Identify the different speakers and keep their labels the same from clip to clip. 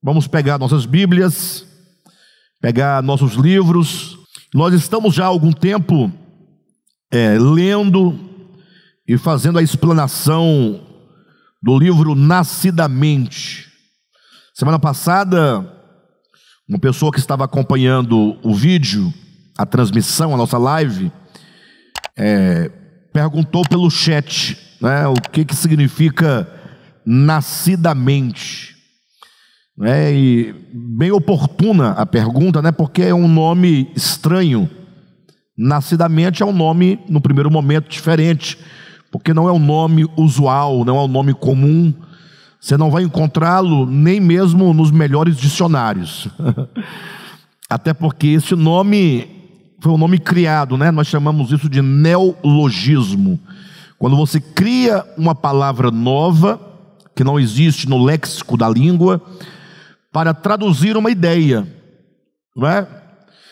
Speaker 1: Vamos pegar nossas Bíblias, pegar nossos livros. Nós estamos já há algum tempo é, lendo e fazendo a explanação do livro Nascidamente. Semana passada, uma pessoa que estava acompanhando o vídeo, a transmissão, a nossa live, é, perguntou pelo chat né, o que, que significa nascidamente. Né? E bem oportuna a pergunta, né? porque é um nome estranho. Nascidamente é um nome, no primeiro momento, diferente, porque não é um nome usual, não é um nome comum. Você não vai encontrá-lo nem mesmo nos melhores dicionários. Até porque esse nome foi um nome criado, né? Nós chamamos isso de neologismo. Quando você cria uma palavra nova, que não existe no léxico da língua, para traduzir uma ideia, não é?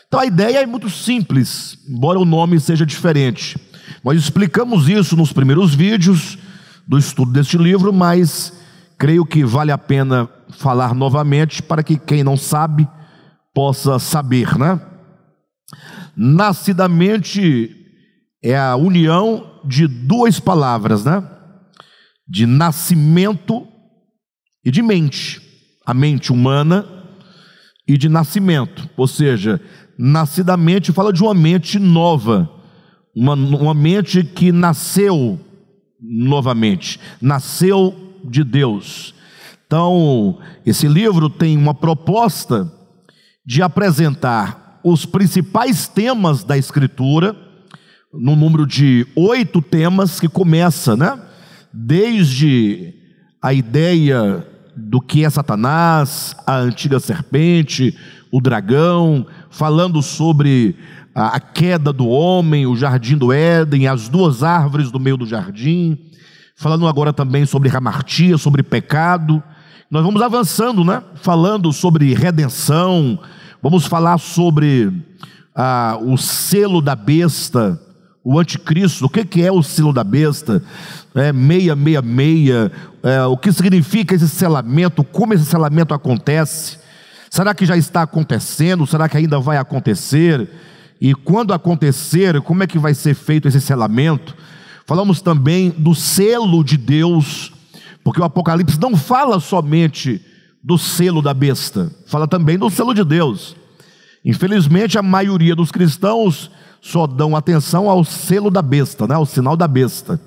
Speaker 1: Então a ideia é muito simples, embora o nome seja diferente. Nós explicamos isso nos primeiros vídeos do estudo deste livro, mas creio que vale a pena falar novamente para que quem não sabe possa saber, né? Nascidamente é a união de duas palavras, né? De nascimento e de mente a mente humana, e de nascimento, ou seja, nascidamente fala de uma mente nova, uma, uma mente que nasceu novamente, nasceu de Deus. Então, esse livro tem uma proposta de apresentar os principais temas da Escritura, no número de oito temas que começa, né? Desde a ideia do que é Satanás, a antiga serpente, o dragão, falando sobre a, queda do homem, o jardim do Éden, as duas árvores do meio do jardim, falando agora também sobre ramartia, sobre pecado. Nós vamos avançando, né? Falando sobre redenção, vamos falar sobre ah, o selo da besta, o anticristo, o que, é o selo da besta, é, 666, é, o que significa esse selamento, como esse selamento acontece, será que já está acontecendo, será que ainda vai acontecer, e quando acontecer, como é que vai ser feito esse selamento, falamos também do selo de Deus, porque o Apocalipse não fala somente do selo da besta, fala também do selo de Deus, infelizmente a maioria dos cristãos só dão atenção ao selo da besta, né, ao sinal da besta,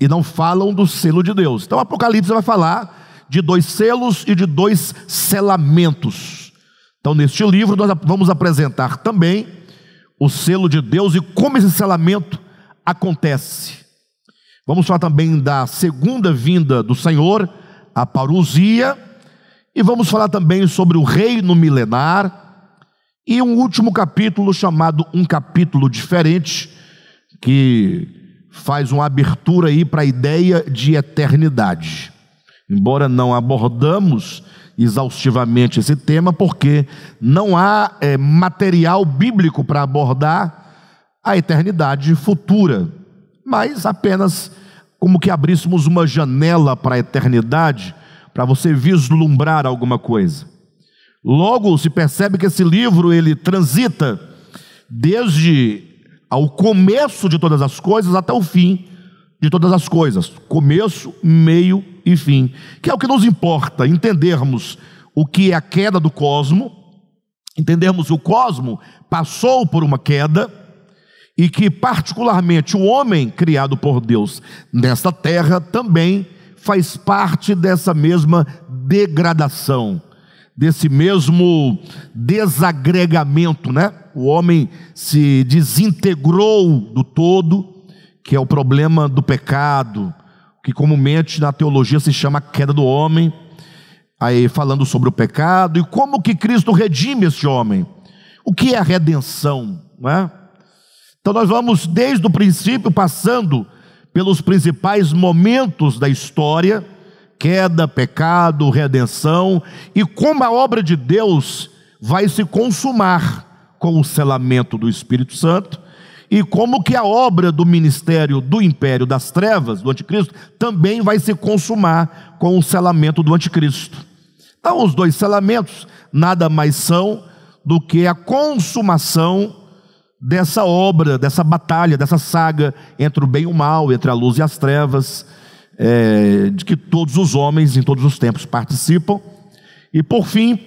Speaker 1: e não falam do selo de Deus. Então, Apocalipse vai falar de dois selos e de dois selamentos. Então, neste livro, nós vamos apresentar também o selo de Deus e como esse selamento acontece. Vamos falar também da segunda vinda do Senhor, a parousia, e vamos falar também sobre o reino milenar e um último capítulo chamado Um Capítulo Diferente, que faz uma abertura aí para a ideia de eternidade. Embora não abordamos exaustivamente esse tema, porque não há é, material bíblico para abordar a eternidade futura, mas apenas como que abríssemos uma janela para a eternidade, para você vislumbrar alguma coisa. Logo se percebe que esse livro ele transita desde ao começo de todas as coisas até o fim de todas as coisas, começo, meio e fim, que é o que nos importa entendermos o que é a queda do cosmo, entendermos que o cosmo passou por uma queda e que particularmente o homem criado por Deus nesta terra também faz parte dessa mesma degradação desse mesmo desagregamento, né? O homem se desintegrou do todo, que é o problema do pecado, que comumente na teologia se chama queda do homem. Aí falando sobre o pecado e como que Cristo redime esse homem. O que é a redenção, não é? Então nós vamos desde o princípio passando pelos principais momentos da história queda, pecado, redenção, e como a obra de Deus vai se consumar com o selamento do Espírito Santo, e como que a obra do ministério do império das trevas, do anticristo, também vai se consumar com o selamento do anticristo. Então, os dois selamentos nada mais são do que a consumação dessa obra, dessa batalha, dessa saga entre o bem e o mal, entre a luz e as trevas é, de que todos os homens em todos os tempos participam. E por fim,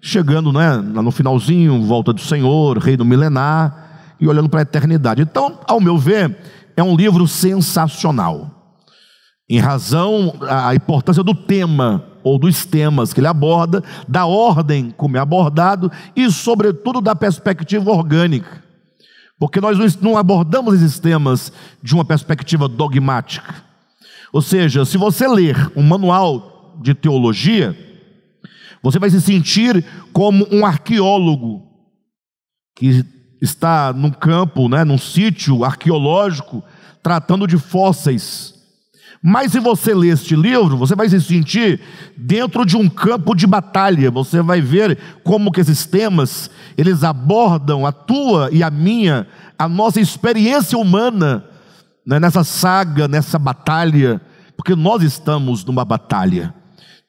Speaker 1: chegando né, no finalzinho, volta do Senhor, rei do milenar, e olhando para a eternidade. Então, ao meu ver, é um livro sensacional. Em razão da importância do tema ou dos temas que ele aborda, da ordem como é abordado e, sobretudo, da perspectiva orgânica. Porque nós não abordamos esses temas de uma perspectiva dogmática. Ou seja, se você ler um manual de teologia, você vai se sentir como um arqueólogo que está num campo, né, num sítio arqueológico, tratando de fósseis. Mas se você ler este livro, você vai se sentir dentro de um campo de batalha. Você vai ver como que esses temas, eles abordam a tua e a minha, a nossa experiência humana né, nessa saga, nessa batalha, porque nós estamos numa batalha.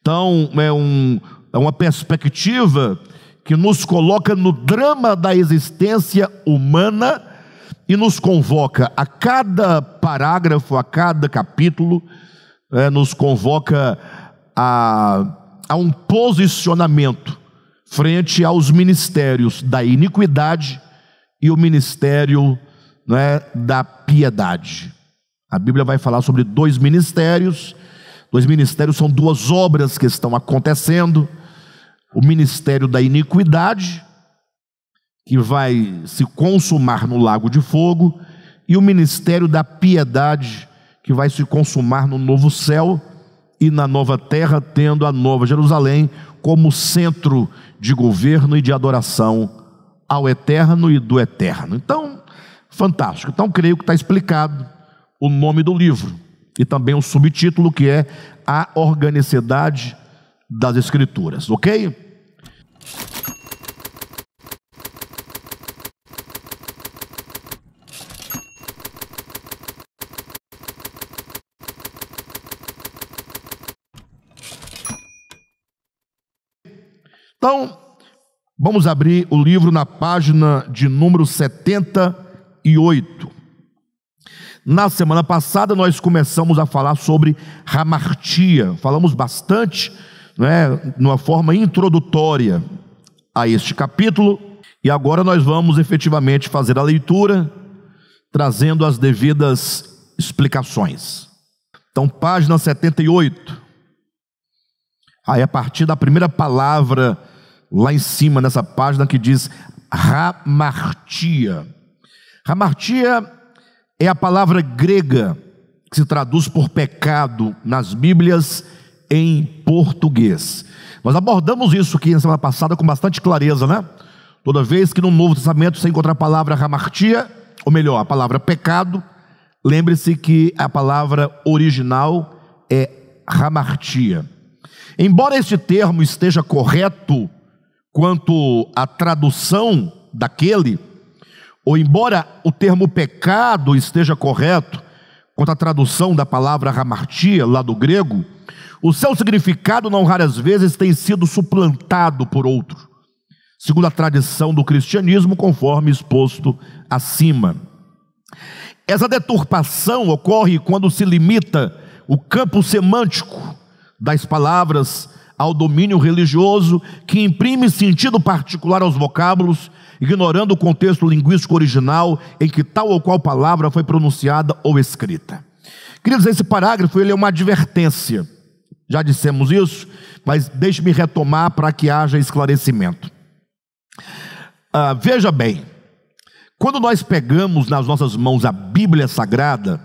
Speaker 1: Então, é, um, é uma perspectiva que nos coloca no drama da existência humana e nos convoca a cada parágrafo, a cada capítulo, é, nos convoca a, a um posicionamento frente aos ministérios da iniquidade e o ministério não é, da piedade. A Bíblia vai falar sobre dois ministérios. Dois ministérios são duas obras que estão acontecendo: o ministério da iniquidade, que vai se consumar no lago de fogo, e o ministério da piedade, que vai se consumar no novo céu e na nova terra, tendo a nova Jerusalém como centro de governo e de adoração ao eterno e do eterno. Então, Fantástico. Então, creio que está explicado o nome do livro e também o subtítulo que é A Organicidade das Escrituras, ok? Então, vamos abrir o livro na página de número 70 e 8. Na semana passada nós começamos a falar sobre Ramartia, falamos bastante, né, numa forma introdutória a este capítulo, e agora nós vamos efetivamente fazer a leitura, trazendo as devidas explicações. Então, página 78. Aí a partir da primeira palavra lá em cima nessa página que diz Ramartia. Hamartia é a palavra grega que se traduz por pecado nas Bíblias em português. Nós abordamos isso aqui na semana passada com bastante clareza, né? Toda vez que no Novo Testamento você encontra a palavra hamartia, ou melhor, a palavra pecado, lembre-se que a palavra original é hamartia. Embora este termo esteja correto quanto à tradução daquele, ou embora o termo pecado esteja correto, quanto à tradução da palavra hamartia, lá do grego, o seu significado, não raras vezes, tem sido suplantado por outro, segundo a tradição do cristianismo, conforme exposto acima. Essa deturpação ocorre quando se limita o campo semântico das palavras ao domínio religioso, que imprime sentido particular aos vocábulos ignorando o contexto linguístico original em que tal ou qual palavra foi pronunciada ou escrita. Queridos, esse parágrafo ele é uma advertência. Já dissemos isso, mas deixe-me retomar para que haja esclarecimento. Ah, veja bem, quando nós pegamos nas nossas mãos a Bíblia Sagrada,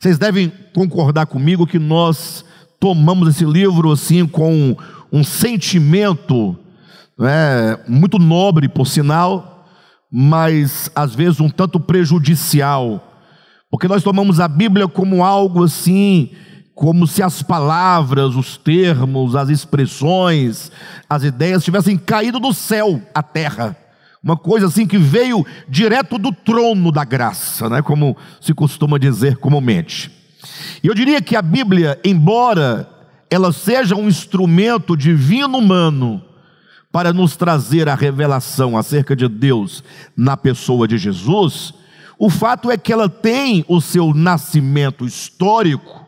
Speaker 1: vocês devem concordar comigo que nós tomamos esse livro assim com um sentimento né, muito nobre, por sinal, mas às vezes um tanto prejudicial, porque nós tomamos a Bíblia como algo assim, como se as palavras, os termos, as expressões, as ideias tivessem caído do céu à terra. Uma coisa assim que veio direto do trono da graça, né? como se costuma dizer comumente. E eu diria que a Bíblia, embora ela seja um instrumento divino humano, para nos trazer a revelação acerca de Deus na pessoa de Jesus, o fato é que ela tem o seu nascimento histórico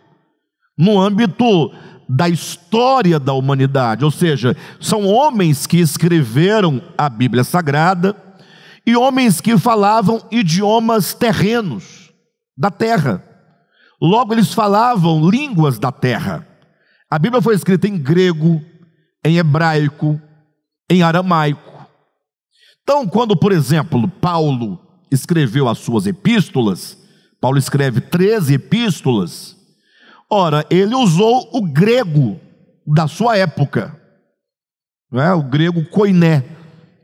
Speaker 1: no âmbito da história da humanidade, ou seja, são homens que escreveram a Bíblia Sagrada e homens que falavam idiomas terrenos da terra. Logo, eles falavam línguas da terra. A Bíblia foi escrita em grego, em hebraico, em aramaico. Então, quando, por exemplo, Paulo escreveu as suas epístolas, Paulo escreve 13 epístolas, ora, ele usou o grego da sua época, é? o grego koiné,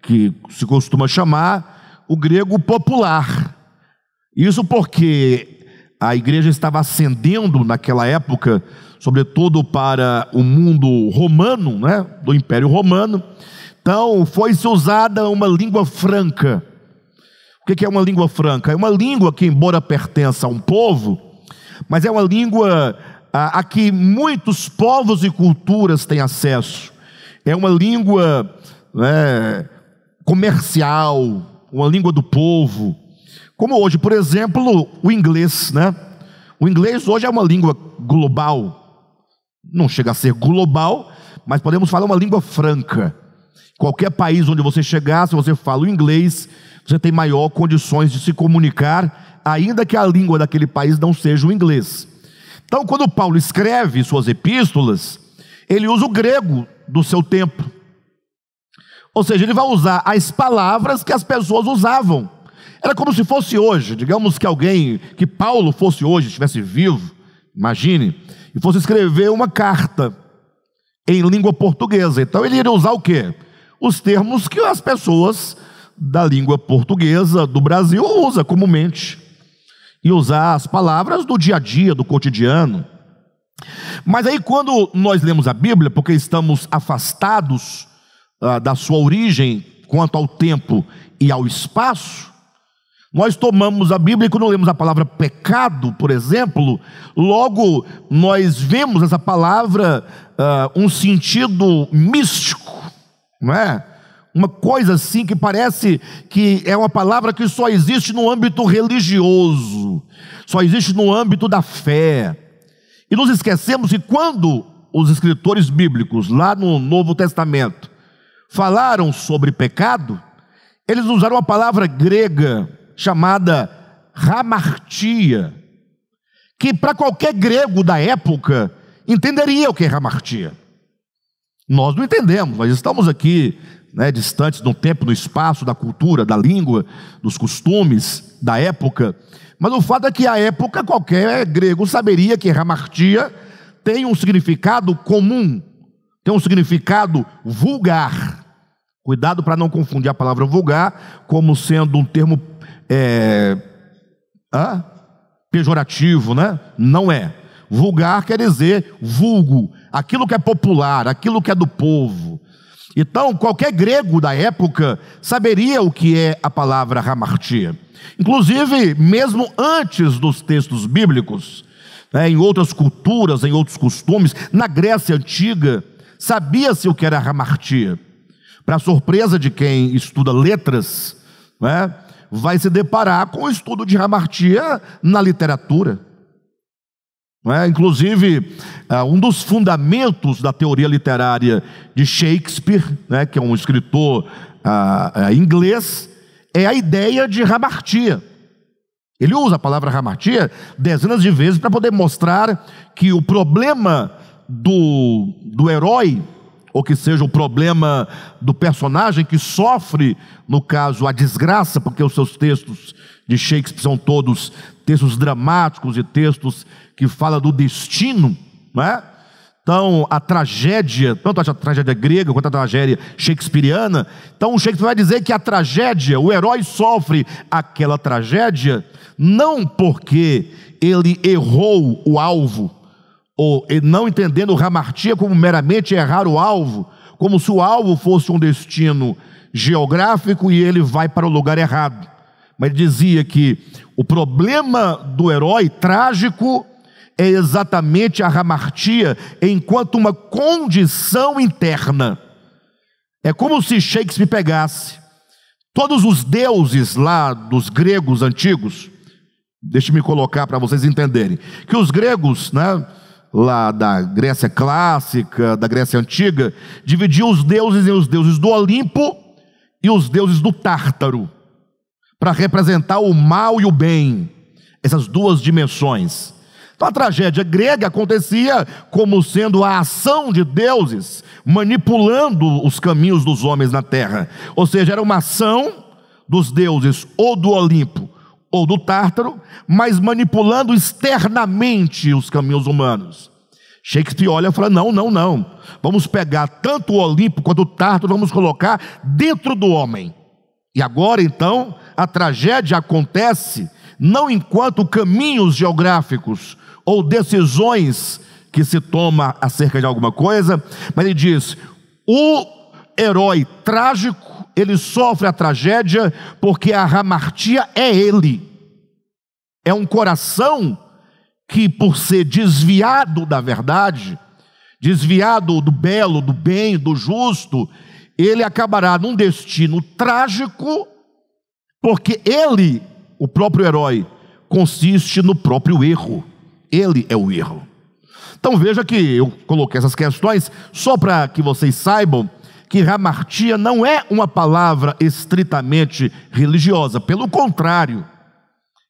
Speaker 1: que se costuma chamar o grego popular. Isso porque a igreja estava ascendendo naquela época, sobretudo para o mundo romano, né, do Império Romano, então, foi-se usada uma língua franca. O que é uma língua franca? É uma língua que, embora pertença a um povo, mas é uma língua a, a que muitos povos e culturas têm acesso. É uma língua né, comercial, uma língua do povo. Como hoje, por exemplo, o inglês, né? O inglês hoje é uma língua global. Não chega a ser global, mas podemos falar uma língua franca. Qualquer país onde você chegar, se você fala o inglês, você tem maior condições de se comunicar, ainda que a língua daquele país não seja o inglês. Então, quando Paulo escreve suas epístolas, ele usa o grego do seu tempo. Ou seja, ele vai usar as palavras que as pessoas usavam. Era como se fosse hoje, digamos que alguém, que Paulo fosse hoje, estivesse vivo, imagine, e fosse escrever uma carta em língua portuguesa. Então ele iria usar o quê? os termos que as pessoas da língua portuguesa do Brasil usam comumente. E usar as palavras do dia a dia, do cotidiano. Mas aí, quando nós lemos a Bíblia, porque estamos afastados ah, da sua origem quanto ao tempo e ao espaço, nós tomamos a Bíblia e quando lemos a palavra pecado, por exemplo, logo nós vemos essa palavra ah, um sentido místico, não é? Uma coisa assim que parece que é uma palavra que só existe no âmbito religioso, só existe no âmbito da fé. E nos esquecemos que quando os escritores bíblicos, lá no Novo Testamento, falaram sobre pecado, eles usaram uma palavra grega chamada ramartia, que para qualquer grego da época entenderia o que é ramartia. Nós não entendemos, nós estamos aqui né, distantes do tempo, do espaço, da cultura, da língua, dos costumes, da época. Mas o fato é que a época qualquer grego saberia que hamartia tem um significado comum, tem um significado vulgar. Cuidado para não confundir a palavra vulgar como sendo um termo é, pejorativo, né? Não é. Vulgar quer dizer vulgo, aquilo que é popular, aquilo que é do povo. Então, qualquer grego da época saberia o que é a palavra hamartia. Inclusive, mesmo antes dos textos bíblicos, né, em outras culturas, em outros costumes, na Grécia antiga, sabia-se o que era hamartia. Para surpresa de quem estuda letras, né, vai se deparar com o estudo de hamartia na literatura. É? Inclusive, ah, um dos fundamentos da teoria literária de Shakespeare, né, que é um escritor ah, ah inglês, é a ideia de hamartia. Ele usa a palavra hamartia dezenas de vezes para poder mostrar que o problema do, do herói ou que seja o problema do personagem que sofre, no caso, a desgraça, porque os seus textos de Shakespeare são todos textos dramáticos e textos que falam do destino, não é? Então, a tragédia, tanto a tragédia grega quanto a tragédia shakespeariana, então o Shakespeare vai dizer que a tragédia, o herói sofre aquela tragédia, não porque ele errou o alvo, ou não entendendo Ramartia como meramente errar o alvo, como se o alvo fosse um destino geográfico e ele vai para o lugar errado. Mas ele dizia que o problema do herói trágico é exatamente a Ramartia enquanto uma condição interna. É como se Shakespeare pegasse todos os deuses lá dos gregos antigos, deixe-me colocar para vocês entenderem, que os gregos, né, lá da Grécia clássica, da Grécia antiga, dividiu os deuses em os deuses do Olimpo e os deuses do Tártaro, para representar o mal e o bem, essas duas dimensões. Então a tragédia grega acontecia como sendo a ação de deuses manipulando os caminhos dos homens na terra, ou seja, era uma ação dos deuses ou do Olimpo ou do tártaro, mas manipulando externamente os caminhos humanos. Shakespeare olha e fala: não, não, não. Vamos pegar tanto o Olimpo quanto o Tártaro, vamos colocar dentro do homem. E agora então, a tragédia acontece não enquanto caminhos geográficos ou decisões que se toma acerca de alguma coisa, mas ele diz: o herói trágico ele sofre a tragédia porque a hamartia é ele. É um coração que, por ser desviado da verdade, desviado do belo, do bem, do justo, ele acabará num destino trágico, porque ele, o próprio herói, consiste no próprio erro. Ele é o erro. Então veja que eu coloquei essas questões só para que vocês saibam que Ramartia não é uma palavra estritamente religiosa, pelo contrário,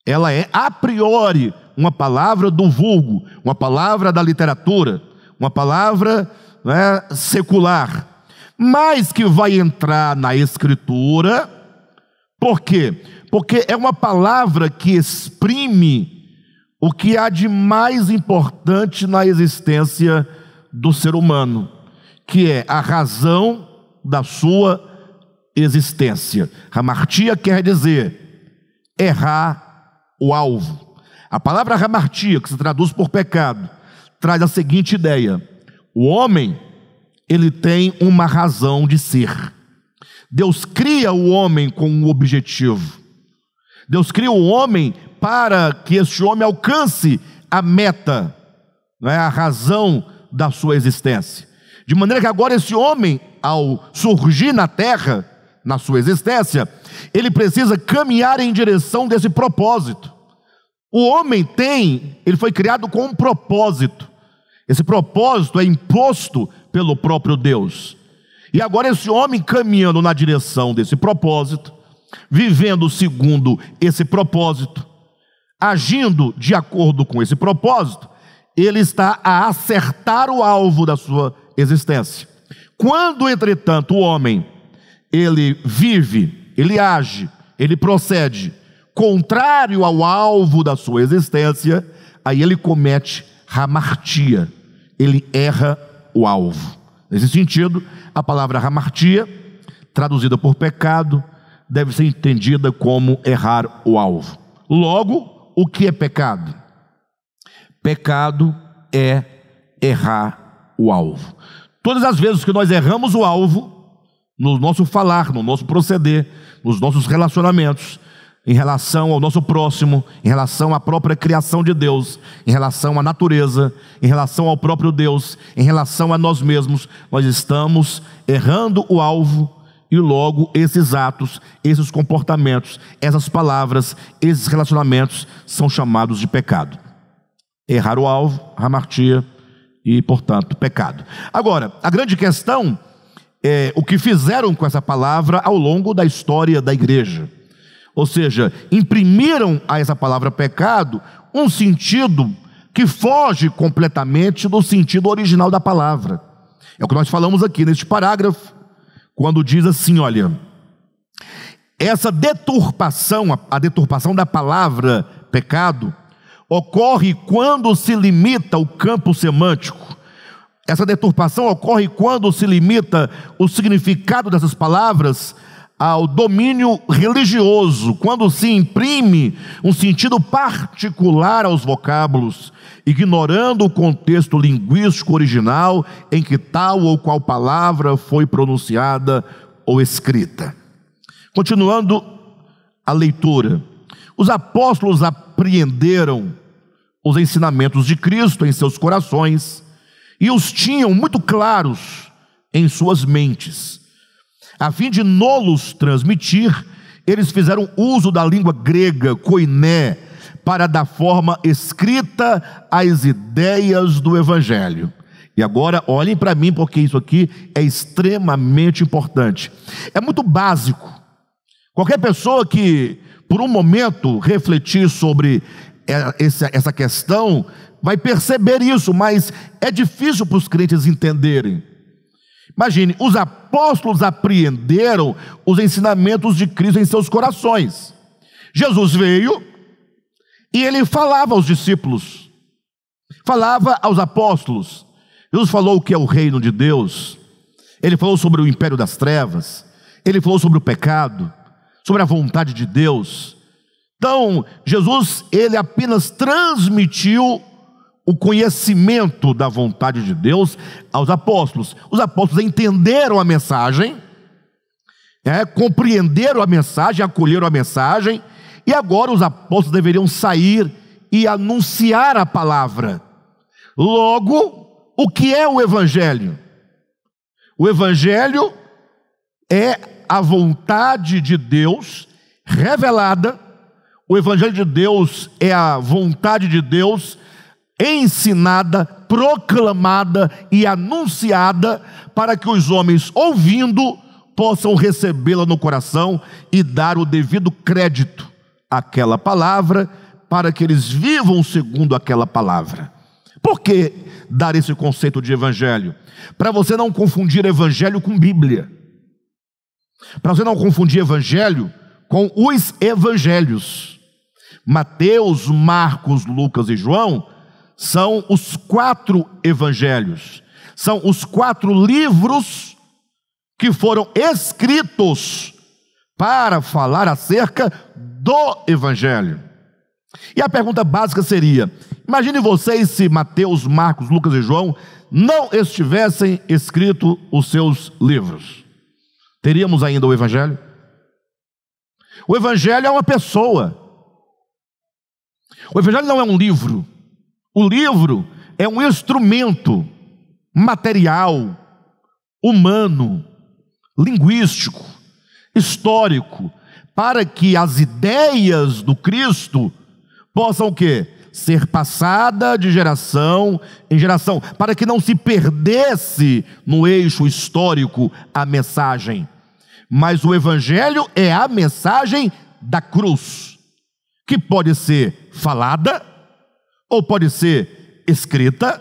Speaker 1: ela é a priori uma palavra do vulgo, uma palavra da literatura, uma palavra né, secular, mas que vai entrar na Escritura, por quê? Porque é uma palavra que exprime o que há de mais importante na existência do ser humano, que é a razão da sua existência. Hamartia quer dizer errar o alvo. A palavra hamartia, que se traduz por pecado, traz a seguinte ideia: o homem ele tem uma razão de ser. Deus cria o homem com um objetivo. Deus cria o homem para que este homem alcance a meta, não é a razão da sua existência. De maneira que agora esse homem, ao surgir na terra, na sua existência, ele precisa caminhar em direção desse propósito. O homem tem, ele foi criado com um propósito. Esse propósito é imposto pelo próprio Deus. E agora esse homem caminhando na direção desse propósito, vivendo segundo esse propósito, agindo de acordo com esse propósito, ele está a acertar o alvo da sua existência. Quando, entretanto, o homem ele vive, ele age, ele procede contrário ao alvo da sua existência, aí ele comete hamartia, ele erra o alvo. Nesse sentido, a palavra hamartia, traduzida por pecado, deve ser entendida como errar o alvo. Logo, o que é pecado? Pecado é errar o alvo. Todas as vezes que nós erramos o alvo, no nosso falar, no nosso proceder, nos nossos relacionamentos, em relação ao nosso próximo, em relação à própria criação de Deus, em relação à natureza, em relação ao próprio Deus, em relação a nós mesmos, nós estamos errando o alvo e logo esses atos, esses comportamentos, essas palavras, esses relacionamentos são chamados de pecado. Errar o alvo, Ramartia, e, portanto, pecado. Agora, a grande questão é o que fizeram com essa palavra ao longo da história da igreja. Ou seja, imprimiram a essa palavra pecado um sentido que foge completamente do sentido original da palavra. É o que nós falamos aqui neste parágrafo, quando diz assim: olha, essa deturpação, a deturpação da palavra pecado, ocorre quando se limita o campo semântico. Essa deturpação ocorre quando se limita o significado dessas palavras ao domínio religioso, quando se imprime um sentido particular aos vocábulos, ignorando o contexto linguístico original em que tal ou qual palavra foi pronunciada ou escrita. Continuando a leitura, os apóstolos apreenderam os ensinamentos de Cristo em seus corações e os tinham muito claros em suas mentes. A fim de nolos transmitir, eles fizeram uso da língua grega, koiné, para dar forma escrita às ideias do Evangelho. E agora olhem para mim, porque isso aqui é extremamente importante. É muito básico. Qualquer pessoa que por um momento, refletir sobre é, essa questão, vai perceber isso, mas é difícil para os crentes entenderem. Imagine, os apóstolos apreenderam os ensinamentos de Cristo em seus corações. Jesus veio e ele falava aos discípulos, falava aos apóstolos. Jesus falou o que é o reino de Deus, ele falou sobre o império das trevas, ele falou sobre o pecado, sobre a vontade de Deus. Então, Jesus, ele apenas transmitiu o conhecimento da vontade de Deus aos apóstolos. Os apóstolos entenderam a mensagem, é, compreenderam a mensagem, acolheram a mensagem, e agora os apóstolos deveriam sair e anunciar a palavra. Logo, o que é o Evangelho? O Evangelho é a vontade de Deus revelada, o Evangelho de Deus é a vontade de Deus ensinada, proclamada e anunciada para que os homens, ouvindo, possam recebê-la no coração e dar o devido crédito àquela palavra, para que eles vivam segundo aquela palavra. Por que dar esse conceito de evangelho? Para você não confundir evangelho com Bíblia. Para você não confundir evangelho com os evangelhos. Mateus, Marcos, Lucas e João são os quatro evangelhos. São os quatro livros que foram escritos para falar acerca do evangelho. E a pergunta básica seria: imagine vocês se Mateus, Marcos, Lucas e João não estivessem escritos os seus livros teríamos ainda o Evangelho? O Evangelho é uma pessoa. O Evangelho não é um livro. O livro é um instrumento material, humano, linguístico, histórico, para que as ideias do Cristo possam o quê? Ser passada de geração em geração, para que não se perdesse no eixo histórico a mensagem. Mas o Evangelho é a mensagem da cruz, que pode ser falada, ou pode ser escrita,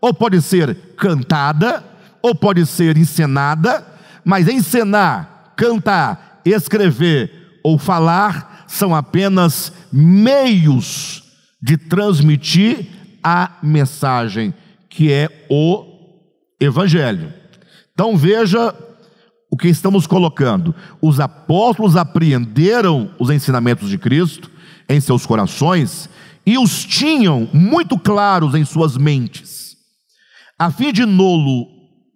Speaker 1: ou pode ser cantada, ou pode ser encenada, mas encenar, cantar, escrever ou falar são apenas meios de transmitir a mensagem que é o Evangelho. Então veja o que estamos colocando? Os apóstolos apreenderam os ensinamentos de Cristo em seus corações e os tinham muito claros em suas mentes, a fim de nolo,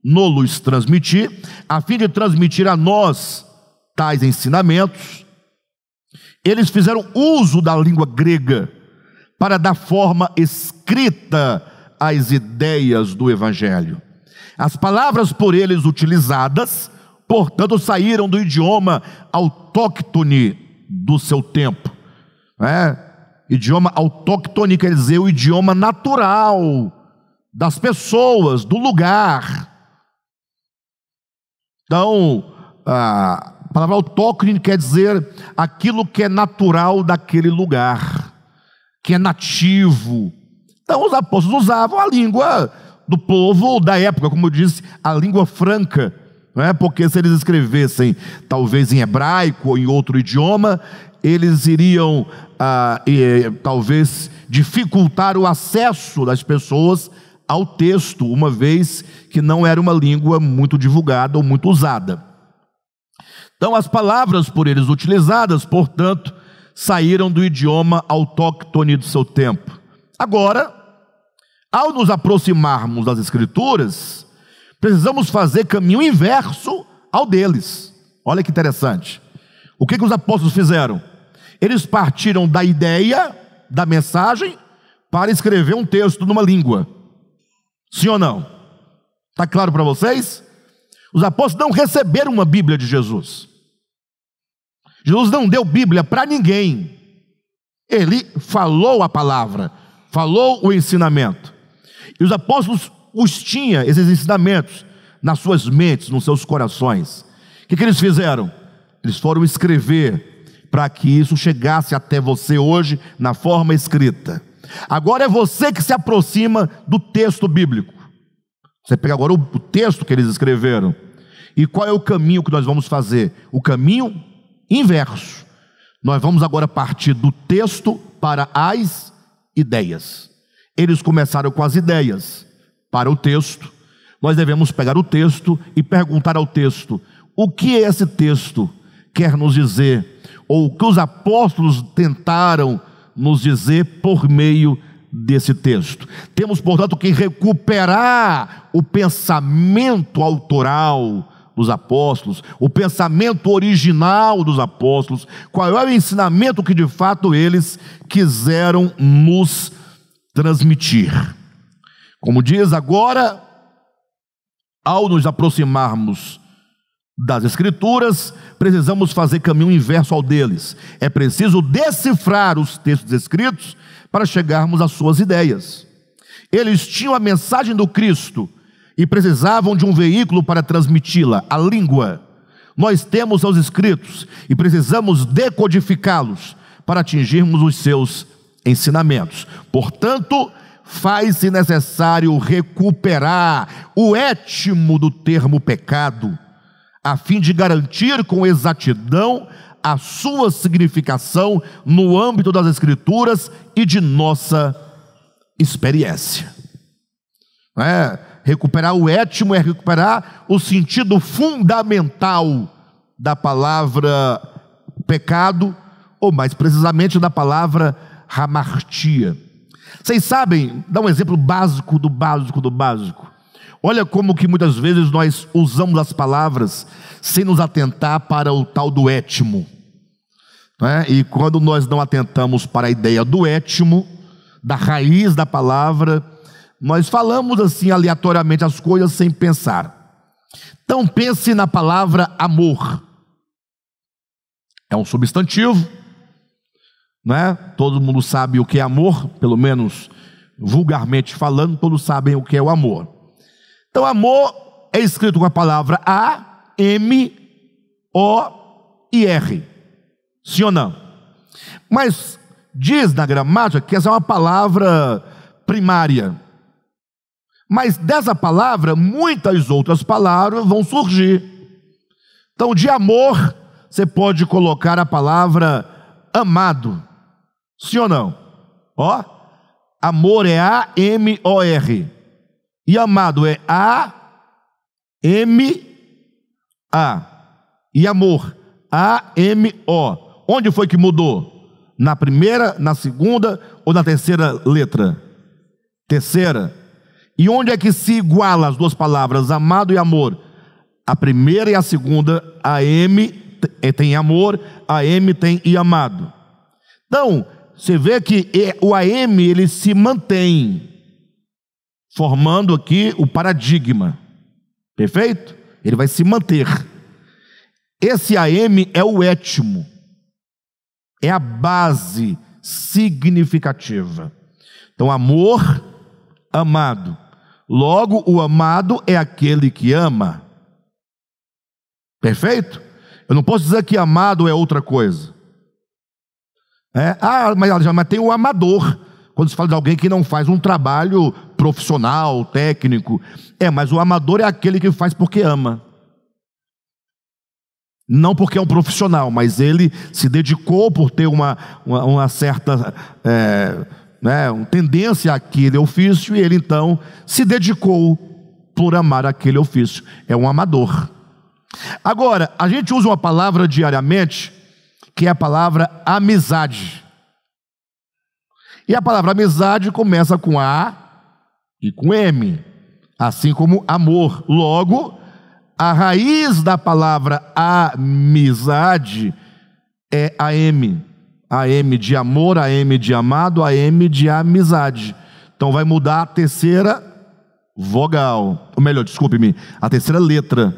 Speaker 1: nolos transmitir, a fim de transmitir a nós tais ensinamentos. Eles fizeram uso da língua grega para dar forma escrita às ideias do evangelho. As palavras por eles utilizadas portanto saíram do idioma autóctone do seu tempo. Né? Idioma autóctone quer dizer o idioma natural das pessoas, do lugar. Então, a palavra autóctone quer dizer aquilo que é natural daquele lugar, que é nativo. Então, os apóstolos usavam a língua do povo da época, como eu disse, a língua franca não é? Porque se eles escrevessem, talvez em hebraico ou em outro idioma, eles iriam ah, e, eh, talvez dificultar o acesso das pessoas ao texto, uma vez que não era uma língua muito divulgada ou muito usada. Então, as palavras por eles utilizadas, portanto, saíram do idioma autóctone do seu tempo. Agora, ao nos aproximarmos das Escrituras, precisamos fazer caminho inverso ao deles. Olha que interessante. O que, que os apóstolos fizeram? Eles partiram da ideia, da mensagem, para escrever um texto numa língua. Sim ou não? Está claro para vocês? Os apóstolos não receberam uma Bíblia de Jesus. Jesus não deu Bíblia para ninguém. Ele falou a palavra, falou o ensinamento. E os apóstolos os tinha, esses ensinamentos, nas suas mentes, nos seus corações. O que, que eles fizeram? Eles foram escrever para que isso chegasse até você hoje na forma escrita. Agora é você que se aproxima do texto bíblico. Você pega agora o, o texto que eles escreveram. E qual é o caminho que nós vamos fazer? O caminho inverso. Nós vamos agora partir do texto para as ideias. Eles começaram com as ideias para o texto, nós devemos pegar o texto e perguntar ao texto: o que esse texto quer nos dizer? Ou o que os apóstolos tentaram nos dizer por meio desse texto? Temos, portanto, que recuperar o pensamento autoral dos apóstolos, o pensamento original dos apóstolos, qual é o ensinamento que de fato eles quiseram nos transmitir. Como diz agora, ao nos aproximarmos das Escrituras, precisamos fazer caminho inverso ao deles. É preciso decifrar os textos escritos para chegarmos às suas ideias. Eles tinham a mensagem do Cristo e precisavam de um veículo para transmiti-la, a língua. Nós temos aos escritos e precisamos decodificá-los para atingirmos os seus ensinamentos. Portanto, faz-se necessário recuperar o étimo do termo pecado, a fim de garantir com exatidão a sua significação no âmbito das Escrituras e de nossa experiência. É, recuperar o étimo é recuperar o sentido fundamental da palavra pecado, ou mais precisamente da palavra hamartia vocês sabem, dá um exemplo básico do básico do básico. Olha como que muitas vezes nós usamos as palavras sem nos atentar para o tal do étimo. Né? E quando nós não atentamos para a ideia do étimo, da raiz da palavra, nós falamos assim aleatoriamente as coisas sem pensar. Então pense na palavra amor. É um substantivo é? Todo mundo sabe o que é amor, pelo menos vulgarmente falando, todos sabem o que é o amor. Então, amor é escrito com a palavra A, M, O e R. Sim ou não? Mas diz na gramática que essa é uma palavra primária. Mas dessa palavra, muitas outras palavras vão surgir. Então, de amor, você pode colocar a palavra amado Sim ou não? Ó, amor é A-M-O-R. E amado é A-M-A. E amor, A-M-O. Onde foi que mudou? Na primeira, na segunda ou na terceira letra? Terceira. E onde é que se iguala as duas palavras, amado e amor? A primeira e a segunda, a M tem amor, a M tem e amado. Então, você vê que o AM ele se mantém, formando aqui o paradigma. Perfeito? Ele vai se manter. Esse AM é o étimo, é a base significativa. Então, amor, amado. Logo, o amado é aquele que ama. Perfeito? Eu não posso dizer que amado é outra coisa. É, ah, mas, mas tem o amador. Quando se fala de alguém que não faz um trabalho profissional, técnico. É, mas o amador é aquele que faz porque ama. Não porque é um profissional, mas ele se dedicou por ter uma, uma, uma certa é, né, uma tendência àquele ofício e ele então se dedicou por amar aquele ofício. É um amador. Agora, a gente usa uma palavra diariamente que é a palavra amizade. E a palavra amizade começa com A e com M, assim como amor. Logo, a raiz da palavra amizade é a M. A M de amor, a M de amado, a M de amizade. Então vai mudar a terceira vogal, ou melhor, desculpe-me, a terceira letra.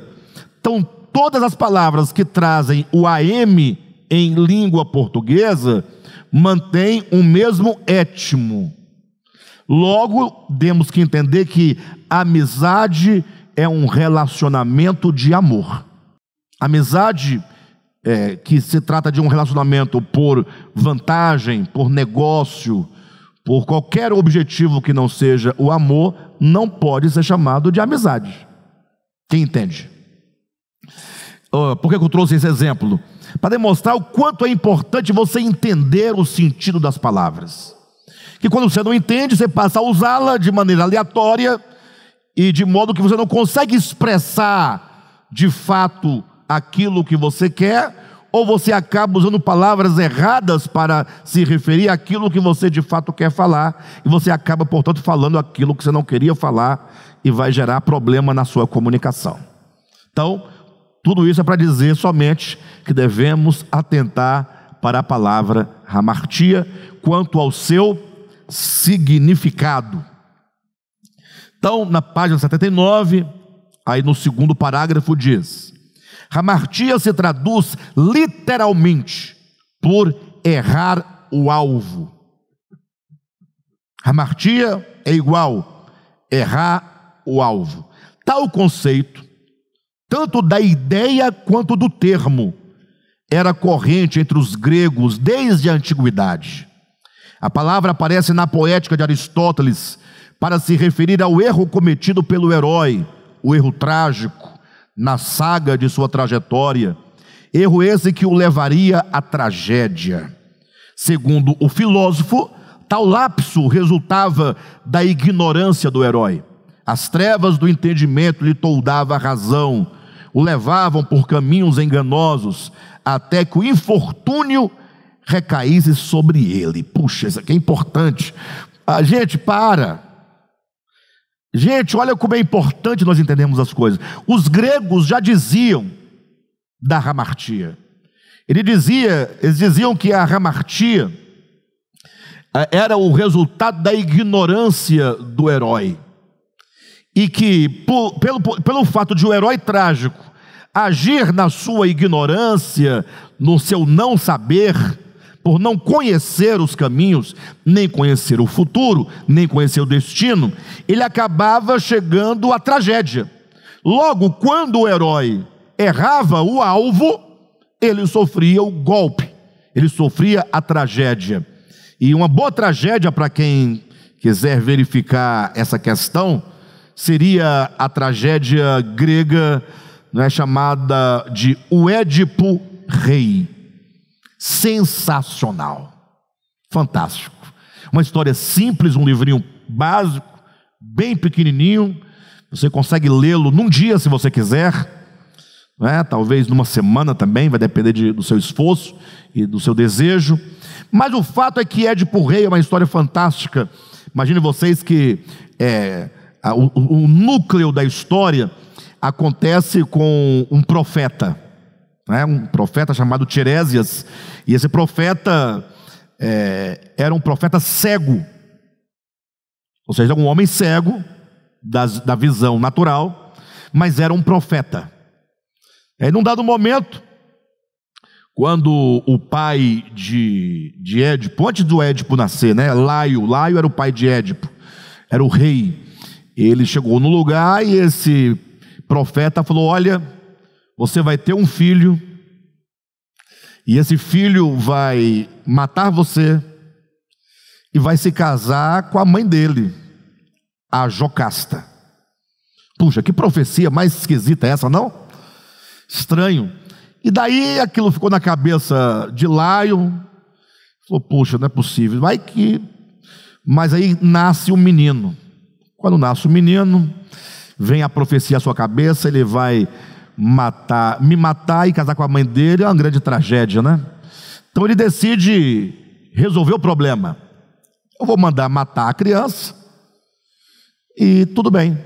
Speaker 1: Então todas as palavras que trazem o AM em língua portuguesa mantém o mesmo étimo. Logo, temos que entender que amizade é um relacionamento de amor. Amizade é, que se trata de um relacionamento por vantagem, por negócio, por qualquer objetivo que não seja o amor, não pode ser chamado de amizade. Quem entende? Uh, por que eu trouxe esse exemplo? para demonstrar o quanto é importante você entender o sentido das palavras. Que quando você não entende, você passa a usá-la de maneira aleatória e de modo que você não consegue expressar de fato aquilo que você quer, ou você acaba usando palavras erradas para se referir àquilo que você de fato quer falar, e você acaba, portanto, falando aquilo que você não queria falar e vai gerar problema na sua comunicação. Então, tudo isso é para dizer somente que devemos atentar para a palavra hamartia quanto ao seu significado. Então, na página 79, aí no segundo parágrafo diz: Hamartia se traduz literalmente por errar o alvo. Hamartia é igual errar o alvo. Tal conceito tanto da ideia quanto do termo, era corrente entre os gregos desde a antiguidade. A palavra aparece na poética de Aristóteles para se referir ao erro cometido pelo herói, o erro trágico, na saga de sua trajetória, erro esse que o levaria à tragédia. Segundo o filósofo, tal lapso resultava da ignorância do herói. As trevas do entendimento lhe toldava a razão, o levavam por caminhos enganosos, até que o infortúnio recaísse sobre ele. Puxa, isso aqui é importante. A ah, gente para. Gente, olha como é importante nós entendermos as coisas. Os gregos já diziam da ramartia. Ele dizia, eles diziam que a ramartia ah, era o resultado da ignorância do herói. E que, por, pelo, pelo fato de o um herói trágico agir na sua ignorância, no seu não saber, por não conhecer os caminhos, nem conhecer o futuro, nem conhecer o destino, ele acabava chegando à tragédia. Logo, quando o herói errava o alvo, ele sofria o golpe, ele sofria a tragédia. E uma boa tragédia para quem quiser verificar essa questão seria a tragédia grega não é chamada de O Édipo Rei. Sensacional. Fantástico. Uma história simples, um livrinho básico, bem pequenininho. Você consegue lê-lo num dia, se você quiser. Né? Talvez numa semana também, vai depender de, do seu esforço e do seu desejo. Mas o fato é que Édipo Rei é uma história fantástica. Imagine vocês que é, a, o, o núcleo da história acontece com um profeta, né? um profeta chamado Tiresias, e esse profeta é, era um profeta cego, ou seja, um homem cego das, da visão natural, mas era um profeta. E num dado momento, quando o pai de, de Édipo, antes do Édipo nascer, né? Laio, Laio era o pai de Édipo, era o rei. Ele chegou no lugar e esse profeta falou: Olha, você vai ter um filho, e esse filho vai matar você, e vai se casar com a mãe dele, a Jocasta. Puxa, que profecia mais esquisita é essa, não? Estranho. E daí aquilo ficou na cabeça de Laio. Falou, puxa, não é possível. Vai que. Mas aí nasce um menino. Quando nasce o um menino, vem a profecia à sua cabeça, ele vai matar, me matar e casar com a mãe dele, é uma grande tragédia, né? Então ele decide resolver o problema. Eu vou mandar matar a criança e tudo bem.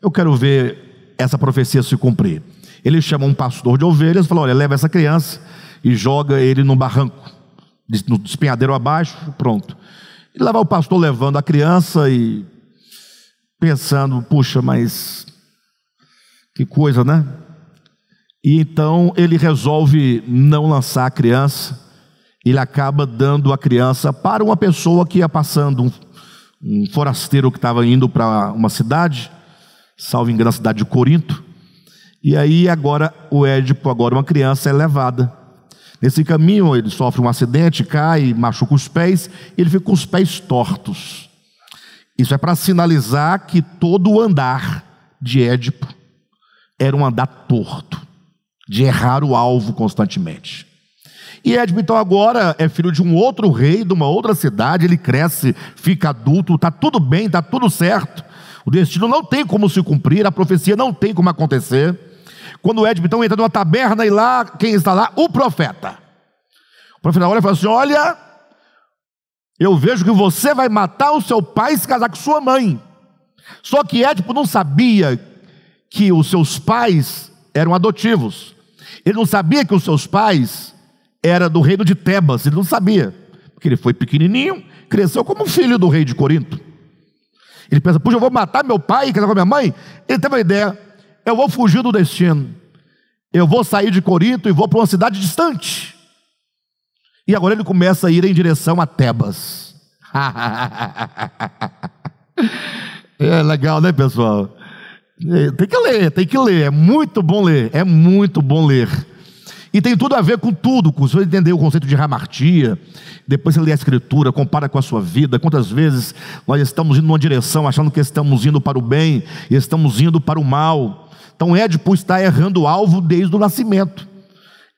Speaker 1: Eu quero ver essa profecia se cumprir. Ele chama um pastor de ovelhas falou, fala: Olha, leva essa criança e joga ele num barranco, no despenhadeiro abaixo, pronto. Ele leva o pastor levando a criança e pensando, puxa, mas que coisa, né? E então ele resolve não lançar a criança, ele acaba dando a criança para uma pessoa que ia passando, um, um forasteiro que estava indo para uma cidade, salvo engano, a cidade de Corinto. E aí agora o Édipo, agora uma criança, é levada. Nesse caminho ele sofre um acidente, cai, machuca os pés, e ele fica com os pés tortos. Isso é para sinalizar que todo o andar de Édipo era um andar torto, de errar o alvo constantemente. E Édipo, então, agora é filho de um outro rei, de uma outra cidade, ele cresce, fica adulto, está tudo bem, está tudo certo. O destino não tem como se cumprir, a profecia não tem como acontecer. Quando Édipo, então, entra numa taberna e lá, quem está lá? O profeta. O profeta olha e fala assim: Olha, eu vejo que você vai matar o seu pai e se casar com sua mãe. Só que Édipo não sabia que os seus pais eram adotivos. Ele não sabia que os seus pais eram do reino de Tebas. Ele não sabia. Porque ele foi pequenininho, cresceu como filho do rei de Corinto. Ele pensa, puxa, eu vou matar meu pai e casar com minha mãe? Ele teve uma ideia. Eu vou fugir do destino. Eu vou sair de Corinto e vou para uma cidade distante. E agora ele começa a ir em direção a Tebas. é legal, né, pessoal? É, tem que ler, tem que ler. É muito bom ler. É muito bom ler. E tem tudo a ver com tudo, com se você entender o conceito de hamartia, depois você lê a escritura, compara com a sua vida, quantas vezes nós estamos indo numa direção achando que estamos indo para o bem e estamos indo para o mal. Então Édipo está errando o alvo desde o nascimento.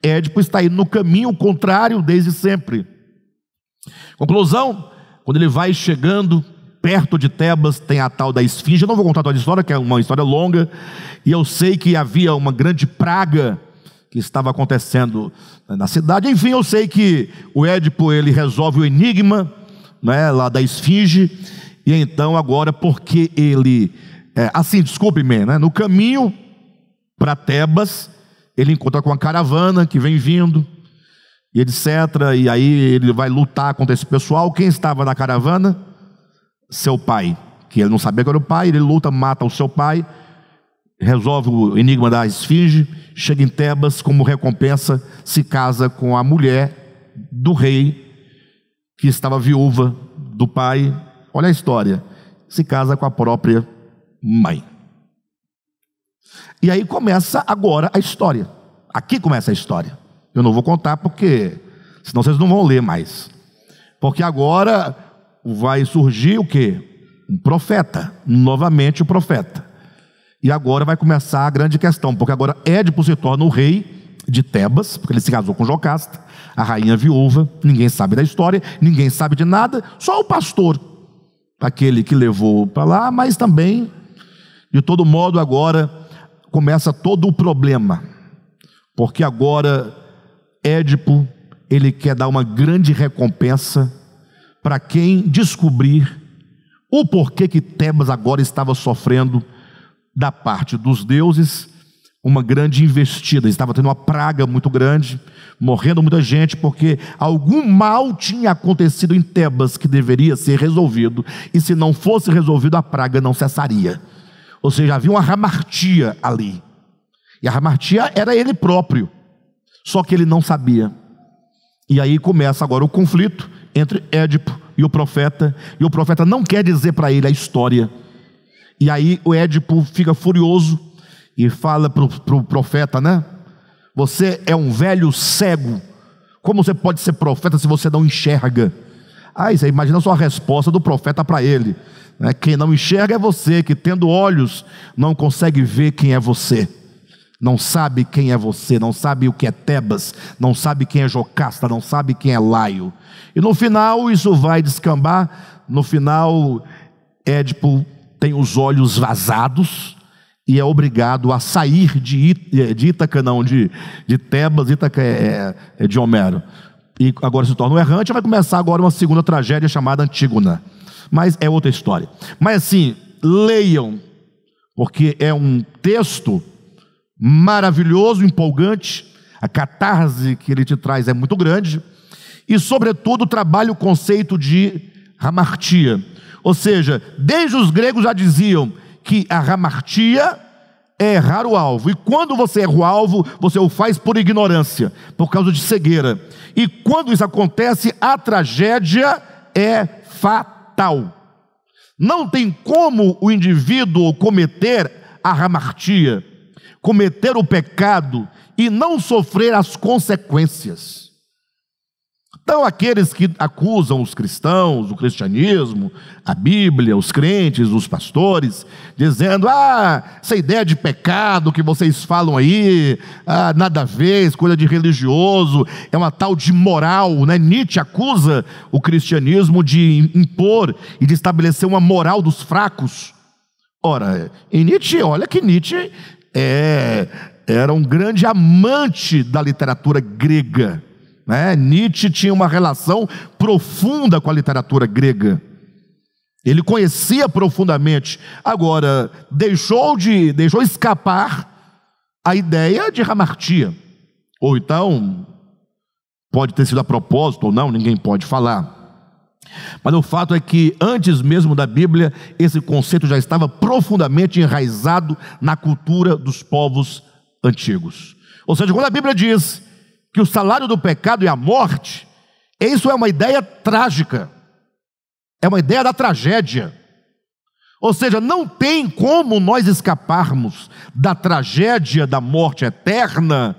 Speaker 1: Édipo está indo no caminho contrário desde sempre. Conclusão: quando ele vai chegando perto de Tebas, tem a tal da esfinge. Eu não vou contar toda a história, que é uma história longa, e eu sei que havia uma grande praga que estava acontecendo na cidade. Enfim, eu sei que o Édipo ele resolve o enigma né, lá da esfinge, e então agora, porque ele. É, assim, desculpe-me, né, no caminho para Tebas ele encontra com a caravana que vem vindo, e etc. E aí ele vai lutar contra esse pessoal. Quem estava na caravana? Seu pai, que ele não sabia que era o pai, ele luta, mata o seu pai, resolve o enigma da esfinge, chega em Tebas, como recompensa, se casa com a mulher do rei, que estava viúva do pai. Olha a história. Se casa com a própria mãe. E aí começa agora a história. Aqui começa a história. Eu não vou contar porque senão vocês não vão ler mais. Porque agora vai surgir o quê? Um profeta, novamente o profeta. E agora vai começar a grande questão, porque agora Édipo se torna o rei de Tebas, porque ele se casou com Jocasta, a rainha viúva, ninguém sabe da história, ninguém sabe de nada, só o pastor, aquele que levou para lá, mas também, de todo modo, agora começa todo o problema. Porque agora Édipo, ele quer dar uma grande recompensa para quem descobrir o porquê que Tebas agora estava sofrendo da parte dos deuses uma grande investida, estava tendo uma praga muito grande, morrendo muita gente, porque algum mal tinha acontecido em Tebas que deveria ser resolvido, e se não fosse resolvido, a praga não cessaria. Ou seja, havia uma hamartia ali. E a hamartia era ele próprio. Só que ele não sabia. E aí começa agora o conflito entre Édipo e o profeta. E o profeta não quer dizer para ele a história. E aí o Édipo fica furioso e fala para o pro profeta, né? Você é um velho cego. Como você pode ser profeta se você não enxerga? Ah, isso aí, imagina só a resposta do profeta para ele. Né? Quem não enxerga é você, que tendo olhos não consegue ver quem é você. Não sabe quem é você, não sabe o que é Tebas, não sabe quem é Jocasta, não sabe quem é Laio. E no final isso vai descambar, no final Édipo tem os olhos vazados, e é obrigado a sair de, de Ítaca, não, de, de Tebas, Ítaca é, é, é de Homero e agora se torna um errante, vai começar agora uma segunda tragédia chamada Antígona. Mas é outra história. Mas assim, leiam, porque é um texto maravilhoso, empolgante, a catarse que ele te traz é muito grande, e sobretudo trabalha o conceito de hamartia. Ou seja, desde os gregos já diziam que a hamartia é errar o alvo. E quando você erra o alvo, você o faz por ignorância, por causa de cegueira. E quando isso acontece, a tragédia é fatal. Não tem como o indivíduo cometer a ramartia, cometer o pecado e não sofrer as consequências. Então, aqueles que acusam os cristãos, o cristianismo, a Bíblia, os crentes, os pastores, dizendo: ah, essa ideia de pecado que vocês falam aí, ah, nada a ver, coisa de religioso, é uma tal de moral. Né? Nietzsche acusa o cristianismo de impor e de estabelecer uma moral dos fracos. Ora, em Nietzsche, olha que Nietzsche é, era um grande amante da literatura grega né? Nietzsche tinha uma relação profunda com a literatura grega. Ele conhecia profundamente. Agora, deixou de deixou escapar a ideia de Ramartia. Ou então, pode ter sido a propósito ou não, ninguém pode falar. Mas o fato é que, antes mesmo da Bíblia, esse conceito já estava profundamente enraizado na cultura dos povos antigos. Ou seja, quando a Bíblia diz que o salário do pecado é a morte, isso é uma ideia trágica. É uma ideia da tragédia. Ou seja, não tem como nós escaparmos da tragédia da morte eterna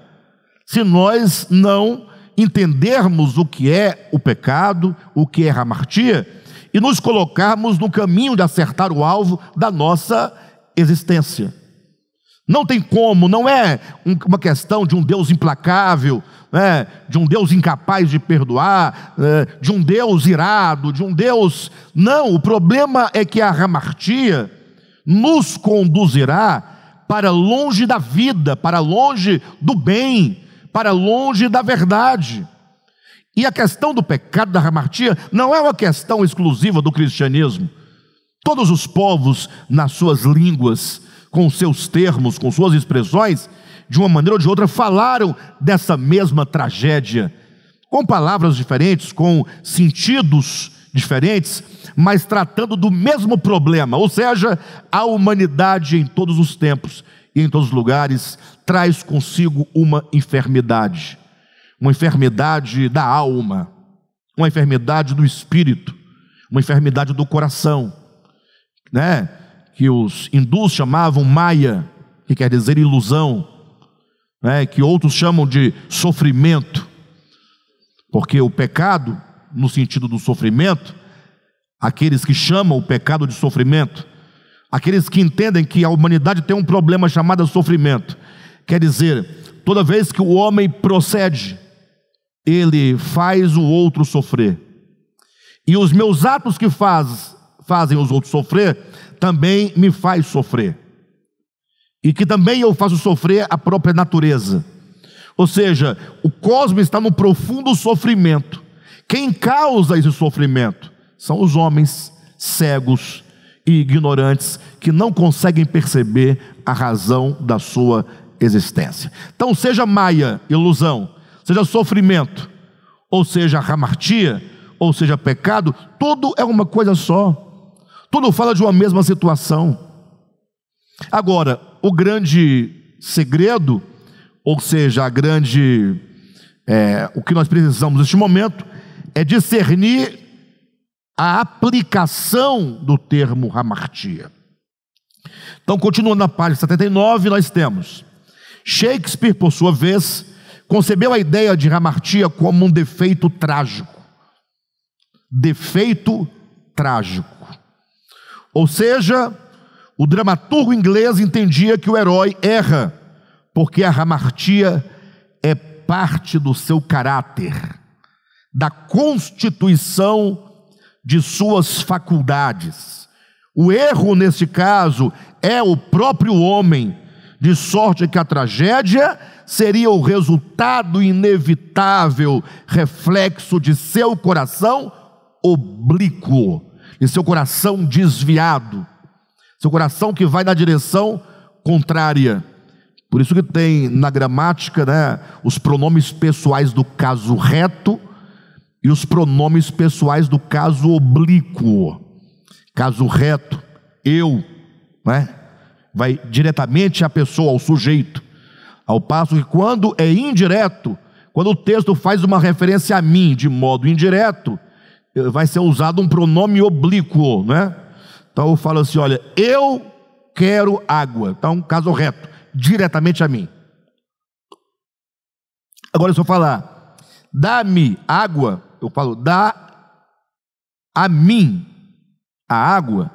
Speaker 1: se nós não entendermos o que é o pecado, o que é a martia e nos colocarmos no caminho de acertar o alvo da nossa existência. Não tem como, não é uma questão de um Deus implacável, né? de um Deus incapaz de perdoar, né, de um Deus irado, de um Deus. Não, o problema é que a ramartia nos conduzirá para longe da vida, para longe do bem, para longe da verdade. E a questão do pecado da ramartia não é uma questão exclusiva do cristianismo. Todos os povos, nas suas línguas, com seus termos, com suas expressões, de uma maneira ou de outra, falaram dessa mesma tragédia, com palavras diferentes, com sentidos diferentes, mas tratando do mesmo problema, ou seja, a humanidade em todos os tempos e em todos os lugares traz consigo uma enfermidade, uma enfermidade da alma, uma enfermidade do espírito, uma enfermidade do coração, né? que os hindus chamavam Maya, que quer dizer ilusão, né, que outros chamam de sofrimento, porque o pecado, no sentido do sofrimento, aqueles que chamam o pecado de sofrimento, aqueles que entendem que a humanidade tem um problema chamado sofrimento, quer dizer, toda vez que o homem procede, ele faz o outro sofrer, e os meus atos que faz, fazem os outros sofrer, também me faz sofrer. E que também eu faço sofrer a própria natureza. Ou seja, o cosmos está num profundo sofrimento. Quem causa esse sofrimento são os homens cegos e ignorantes que não conseguem perceber a razão da sua existência. Então, seja maia, ilusão, seja sofrimento, ou seja ramartia, ou seja pecado, tudo é uma coisa só tudo fala de uma mesma situação. Agora, o grande segredo, ou seja, a grande é, o que nós precisamos neste momento é discernir a aplicação do termo hamartia. Então, continuando na página 79, nós temos Shakespeare, por sua vez, concebeu a ideia de hamartia como um defeito trágico. Defeito trágico. Ou seja, o dramaturgo inglês entendia que o herói erra, porque a ramartia é parte do seu caráter, da constituição de suas faculdades. O erro, nesse caso, é o próprio homem, de sorte que a tragédia seria o resultado inevitável, reflexo de seu coração oblíquo e seu coração desviado, seu coração que vai na direção contrária. Por isso que tem na gramática né, os pronomes pessoais do caso reto e os pronomes pessoais do caso oblíquo. Caso reto, eu, né, vai diretamente à pessoa, ao sujeito. Ao passo que quando é indireto, quando o texto faz uma referência a mim de modo indireto, vai ser usado um pronome oblíquo, né? Então eu falo assim: olha, eu quero água. Então, caso reto, diretamente a mim. Agora, se eu falar, dá-me água, eu falo, dá a mim a água.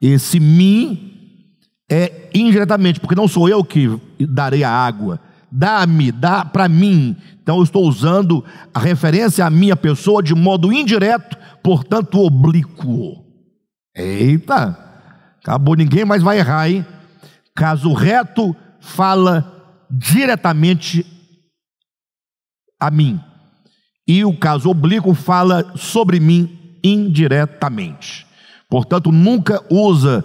Speaker 1: Esse mim é indiretamente, porque não sou eu que darei a água, dá-me, dá para mim. Então eu estou usando a referência à minha pessoa de modo indireto, portanto oblíquo. Eita! Acabou, ninguém mais vai errar, hein? Caso reto fala diretamente a mim. E o caso oblíquo fala sobre mim indiretamente. Portanto, nunca usa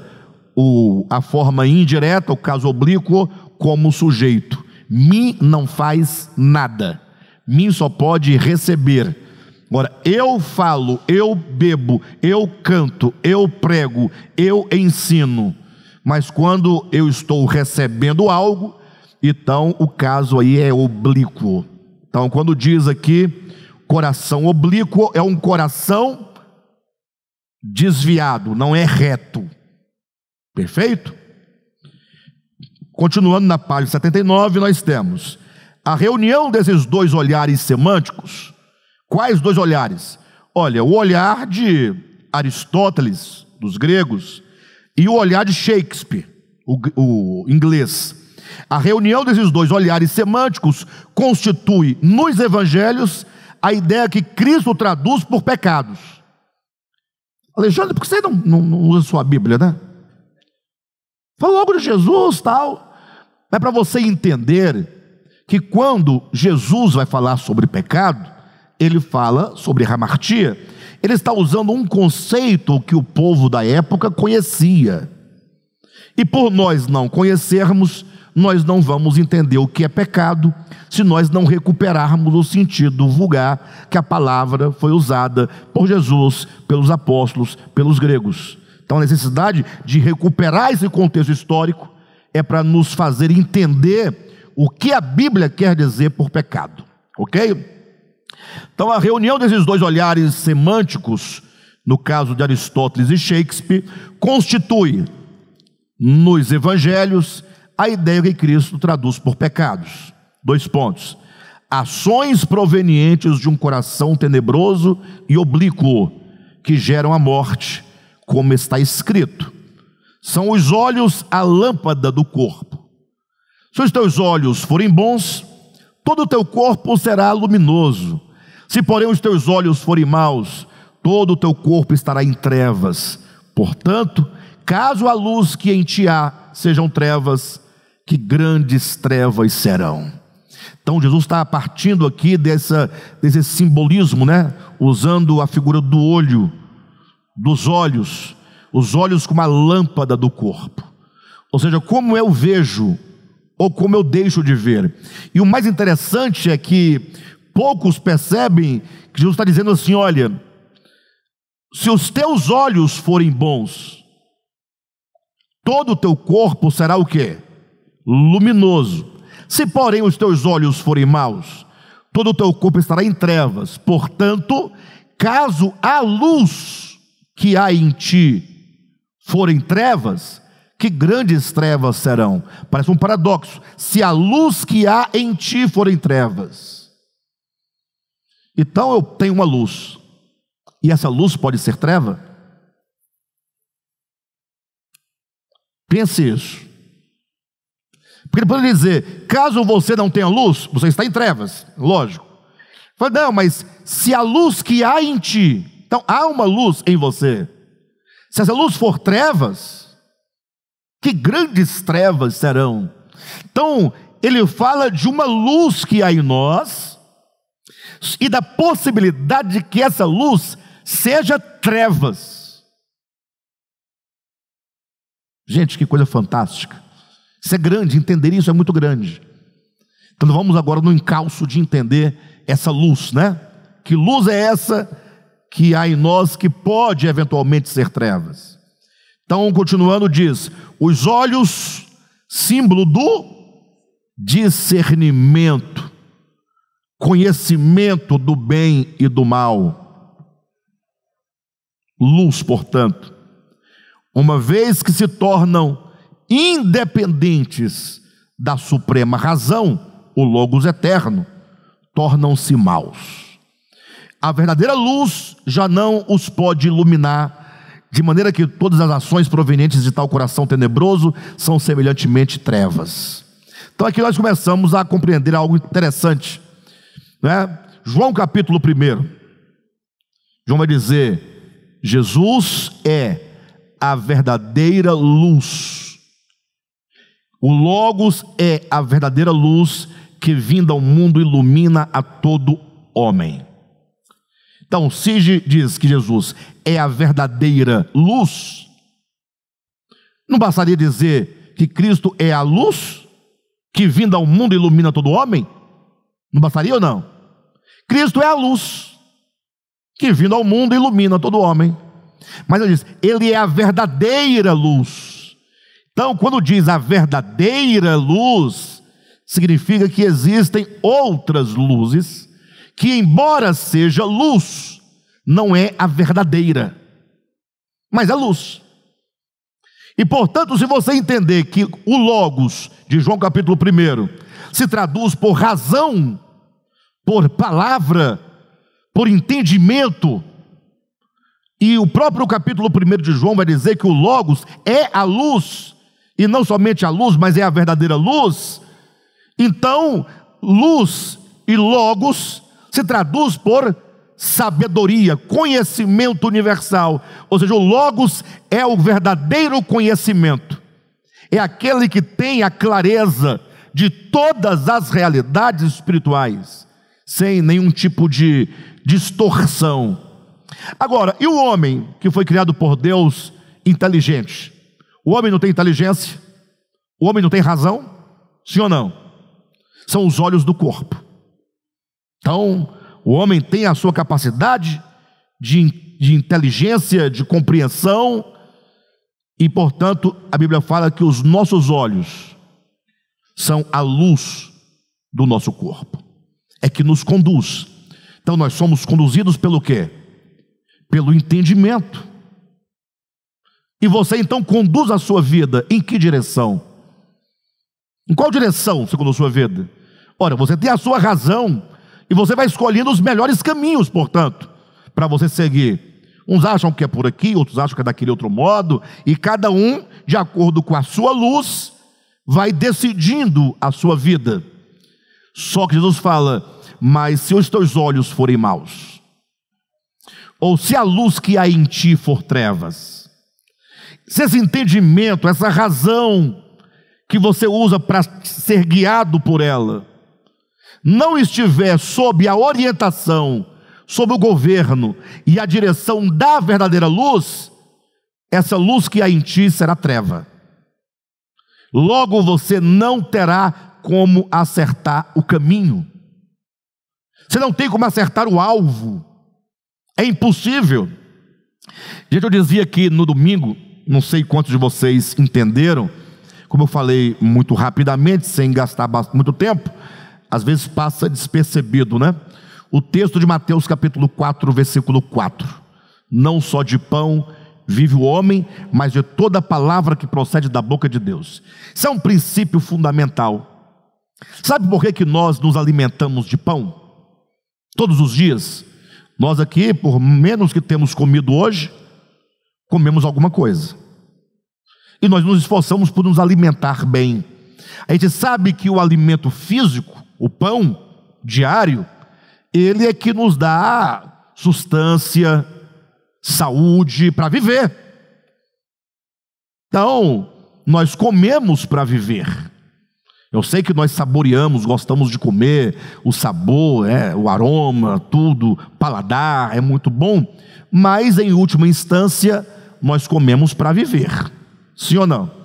Speaker 1: o, a forma indireta, o caso oblíquo, como sujeito mim não faz nada, mim só pode receber. Agora, eu falo, eu bebo, eu canto, eu prego, eu ensino, mas quando eu estou recebendo algo, então o caso aí é oblíquo. Então, quando diz aqui, coração oblíquo é um coração desviado, não é reto. Perfeito? Continuando na página 79, nós temos a reunião desses dois olhares semânticos. Quais dois olhares? Olha, o olhar de Aristóteles, dos gregos, e o olhar de Shakespeare, o, o inglês. A reunião desses dois olhares semânticos constitui nos evangelhos a ideia que Cristo traduz por pecados. Alexandre, por que você não, não, não usa sua Bíblia, né? Falou logo de Jesus, tal. Mas para você entender que quando Jesus vai falar sobre pecado, ele fala sobre hamartia, ele está usando um conceito que o povo da época conhecia. E por nós não conhecermos, nós não vamos entender o que é pecado se nós não recuperarmos o sentido vulgar que a palavra foi usada por Jesus, pelos apóstolos, pelos gregos. Então a necessidade de recuperar esse contexto histórico é para nos fazer entender o que a Bíblia quer dizer por pecado, ok? Então, a reunião desses dois olhares semânticos, no caso de Aristóteles e Shakespeare, constitui nos evangelhos a ideia que Cristo traduz por pecados. Dois pontos. Ações provenientes de um coração tenebroso e oblíquo, que geram a morte, como está escrito. São os olhos a lâmpada do corpo. Se os teus olhos forem bons, todo o teu corpo será luminoso. Se, porém, os teus olhos forem maus, todo o teu corpo estará em trevas. Portanto, caso a luz que em ti há sejam trevas, que grandes trevas serão. Então Jesus está partindo aqui dessa, desse simbolismo, né? usando a figura do olho, dos olhos, os olhos como a lâmpada do corpo. Ou seja, como eu vejo ou como eu deixo de ver. E o mais interessante é que poucos percebem que Jesus está dizendo assim: olha, se os teus olhos forem bons, todo o teu corpo será o quê? Luminoso. Se, porém, os teus olhos forem maus, todo o teu corpo estará em trevas. Portanto, caso a luz que há em ti forem trevas, que grandes trevas serão? Parece um paradoxo. Se a luz que há em ti forem trevas. Então eu tenho uma luz. E essa luz pode ser treva? Pense isso. Porque ele pode dizer: caso você não tenha luz, você está em trevas, lógico. Fala, não, mas se a luz que há em ti, então há uma luz em você. Se essa luz for trevas, que grandes trevas serão. Então, ele fala de uma luz que há em nós e da possibilidade de que essa luz seja trevas. Gente, que coisa fantástica. Isso é grande, entender isso é muito grande. Então vamos agora no encalço de entender essa luz, né? Que luz é essa que há em nós que pode eventualmente ser trevas. Então, continuando, diz: os olhos, símbolo do discernimento, conhecimento do bem e do mal. Luz, portanto, uma vez que se tornam independentes da suprema razão, o Logos eterno, tornam-se maus a verdadeira luz já não os pode iluminar, de maneira que todas as ações provenientes de tal coração tenebroso são semelhantemente trevas. Então aqui nós começamos a compreender algo interessante. Né? João capítulo 1. João vai dizer: Jesus é a verdadeira luz. O Logos é a verdadeira luz que vinda ao mundo ilumina a todo homem. Então, se diz que Jesus é a verdadeira luz, não bastaria dizer que Cristo é a luz que vinda ao mundo ilumina todo homem? Não bastaria ou não? Cristo é a luz que vindo ao mundo ilumina todo homem. Mas ele diz, ele é a verdadeira luz. Então, quando diz a verdadeira luz, significa que existem outras luzes que, embora seja luz, não é a verdadeira, mas é luz. E portanto, se você entender que o Logos, de João capítulo 1, se traduz por razão, por palavra, por entendimento, e o próprio capítulo 1 de João vai dizer que o Logos é a luz, e não somente a luz, mas é a verdadeira luz. Então, luz e Logos se traduz por sabedoria, conhecimento universal. Ou seja, o Logos é o verdadeiro conhecimento, é aquele que tem a clareza de todas as realidades espirituais, sem nenhum tipo de distorção. Agora, e o homem que foi criado por Deus inteligente? O homem não tem inteligência? O homem não tem razão? Sim ou não? São os olhos do corpo. Então, o homem tem a sua capacidade de, de inteligência, de compreensão, e portanto a Bíblia fala que os nossos olhos são a luz do nosso corpo, é que nos conduz. Então nós somos conduzidos pelo quê? Pelo entendimento. E você então conduz a sua vida em que direção? Em qual direção você conduz a sua vida? Ora, você tem a sua razão, e você vai escolhendo os melhores caminhos, portanto, para você seguir. Uns acham que é por aqui, outros acham que é daquele outro modo, e cada um, de acordo com a sua luz, vai decidindo a sua vida. Só que Jesus fala: Mas se os teus olhos forem maus, ou se a luz que há em ti for trevas, se esse entendimento, essa razão que você usa para ser guiado por ela, não estiver sob a orientação, sob o governo e a direção da verdadeira luz, essa luz que há em ti será treva. Logo você não terá como acertar o caminho. Você não tem como acertar o alvo. É impossível. Gente, eu dizia aqui no domingo, não sei quantos de vocês entenderam, como eu falei muito rapidamente, sem gastar muito tempo, às vezes passa despercebido, né? O texto de Mateus capítulo 4, versículo 4. Não só de pão vive o homem, mas de toda palavra que procede da boca de Deus. Isso é um princípio fundamental. Sabe por que, que nós nos alimentamos de pão? Todos os dias. Nós aqui, por menos que temos comido hoje, comemos alguma coisa. E nós nos esforçamos por nos alimentar bem. A gente sabe que o alimento físico o pão diário, ele é que nos dá sustância, saúde para viver. Então, nós comemos para viver. Eu sei que nós saboreamos, gostamos de comer, o sabor, é, o aroma, tudo, paladar, é muito bom, mas em última instância, nós comemos para viver. Sim ou não?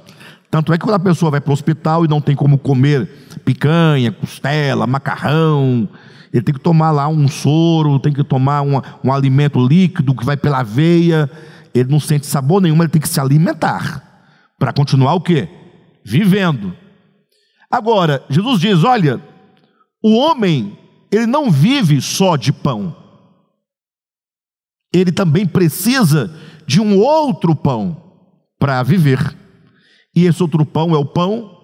Speaker 1: Tanto é que quando a pessoa vai para o hospital e não tem como comer picanha, costela, macarrão, ele tem que tomar lá um soro, tem que tomar um, um alimento líquido que vai pela veia. Ele não sente sabor nenhum, ele tem que se alimentar para continuar o quê? Vivendo. Agora, Jesus diz: olha, o homem, ele não vive só de pão, ele também precisa de um outro pão para viver. E esse outro pão é o pão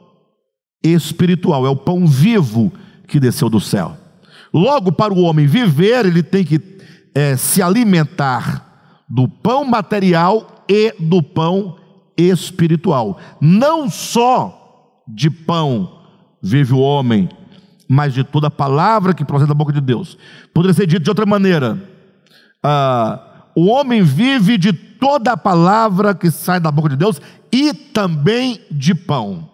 Speaker 1: espiritual, é o pão vivo que desceu do céu. Logo, para o homem viver, ele tem que é, se alimentar do pão material e do pão espiritual. Não só de pão vive o homem, mas de toda palavra que procede da boca de Deus. Poderia ser dito de outra maneira: ah, o homem vive de toda a palavra que sai da boca de Deus e também de pão.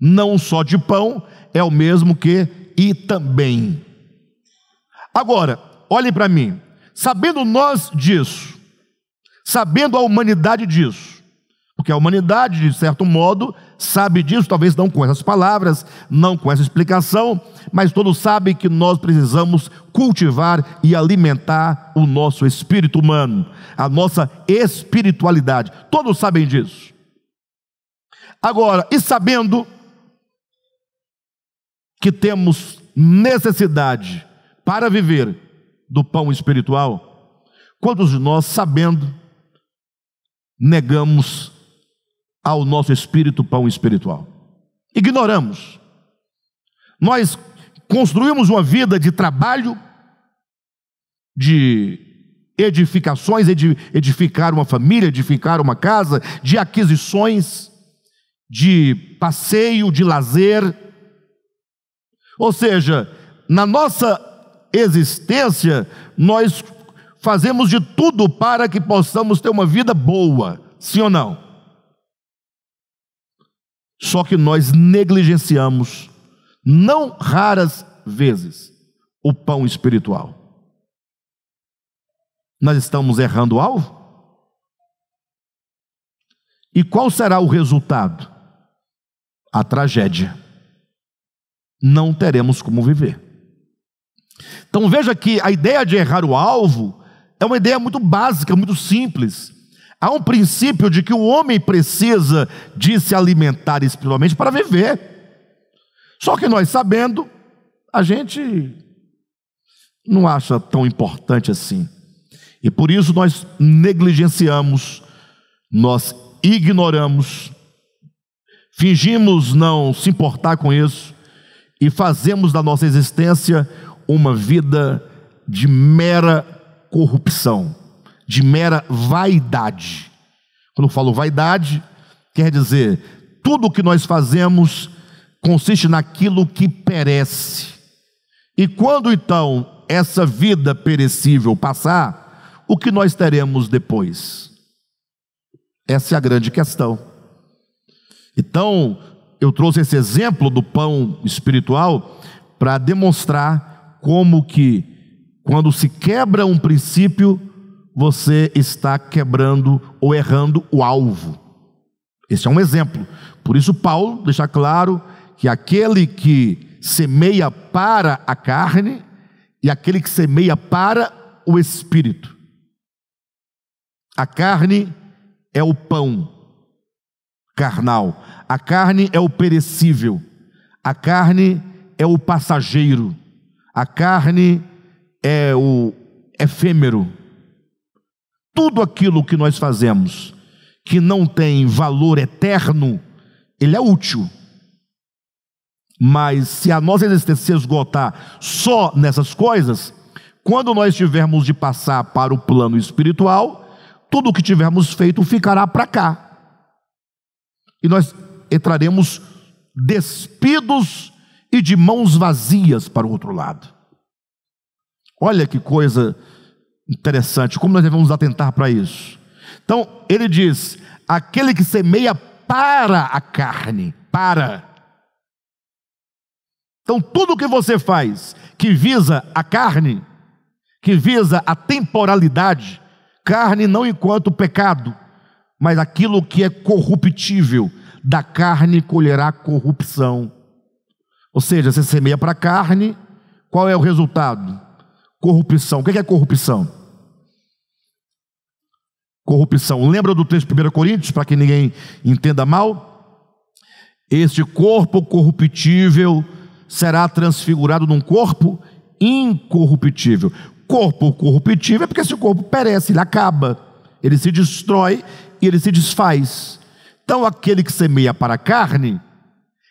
Speaker 1: Não só de pão, é o mesmo que e também. Agora, olhem para mim. Sabendo nós disso, sabendo a humanidade disso, porque a humanidade, de certo modo, sabe disso, talvez não com essas palavras, não com essa explicação, mas todos sabem que nós precisamos cultivar e alimentar o nosso espírito humano, a nossa espiritualidade. Todos sabem disso. Agora, e sabendo que temos necessidade para viver do pão espiritual, quantos de nós, sabendo, negamos ao nosso espírito pão espiritual. Ignoramos. Nós construímos uma vida de trabalho, de edificações, de edificar uma família, edificar uma casa, de aquisições, de passeio, de lazer. Ou seja, na nossa existência, nós fazemos de tudo para que possamos ter uma vida boa, sim ou não? Só que nós negligenciamos, não raras vezes, o pão espiritual. Nós estamos errando o alvo? E qual será o resultado? A tragédia. Não teremos como viver. Então veja que a ideia de errar o alvo é uma ideia muito básica, muito simples. Há um princípio de que o homem precisa de se alimentar espiritualmente para viver. Só que nós sabendo, a gente não acha tão importante assim. E por isso nós negligenciamos, nós ignoramos, fingimos não se importar com isso e fazemos da nossa existência uma vida de mera corrupção de mera vaidade. Quando eu falo vaidade, quer dizer, tudo o que nós fazemos consiste naquilo que perece. E quando então essa vida perecível passar, o que nós teremos depois? Essa é a grande questão. Então, eu trouxe esse exemplo do pão espiritual para demonstrar como que quando se quebra um princípio, você está quebrando ou errando o alvo. Esse é um exemplo. Por isso, Paulo deixa claro que aquele que semeia para a carne e aquele que semeia para o espírito. A carne é o pão carnal, a carne é o perecível, a carne é o passageiro, a carne é o efêmero tudo aquilo que nós fazemos que não tem valor eterno, ele é útil. Mas se a nossa existência se esgotar só nessas coisas, quando nós tivermos de passar para o plano espiritual, tudo o que tivermos feito ficará para cá. E nós entraremos despidos e de mãos vazias para o outro lado. Olha que coisa Interessante, como nós devemos atentar para isso? Então, ele diz: aquele que semeia para a carne, para. Então, tudo que você faz que visa a carne, que visa a temporalidade, carne não enquanto pecado, mas aquilo que é corruptível, da carne colherá corrupção. Ou seja, você semeia para a carne, qual é o resultado? Corrupção. O é que é corrupção? Corrupção. Lembra do texto de 1 Coríntios, para que ninguém entenda mal? Este corpo corruptível será transfigurado num corpo incorruptível. Corpo corruptível é porque esse corpo perece, ele acaba, ele se destrói e ele se desfaz. Então, aquele que semeia para a carne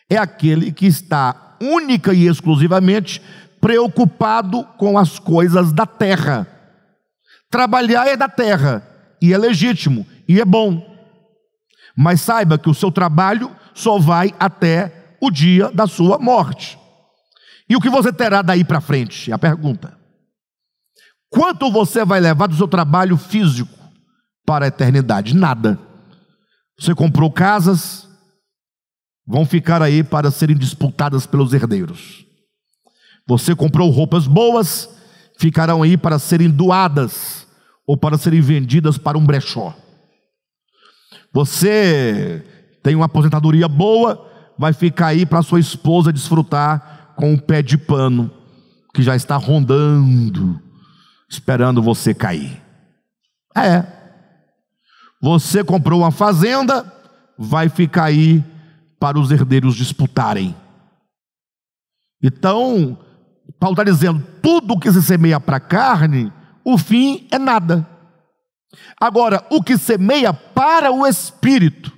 Speaker 1: é aquele que está única e exclusivamente preocupado com as coisas da terra. Trabalhar é da terra, e é legítimo, e é bom. Mas saiba que o seu trabalho só vai até o dia da sua morte. E o que você terá daí para frente? É a pergunta. Quanto você vai levar do seu trabalho físico para a eternidade? Nada. Você comprou casas, vão ficar aí para serem disputadas pelos herdeiros. Você comprou roupas boas, ficarão aí para serem doadas ou para serem vendidas para um brechó. Você tem uma aposentadoria boa, vai ficar aí para sua esposa desfrutar com o um pé de pano que já está rondando, esperando você cair. É. Você comprou uma fazenda, vai ficar aí para os herdeiros disputarem. Então, Paulo está dizendo: tudo que se semeia para a carne, o fim é nada. Agora, o que semeia para o espírito,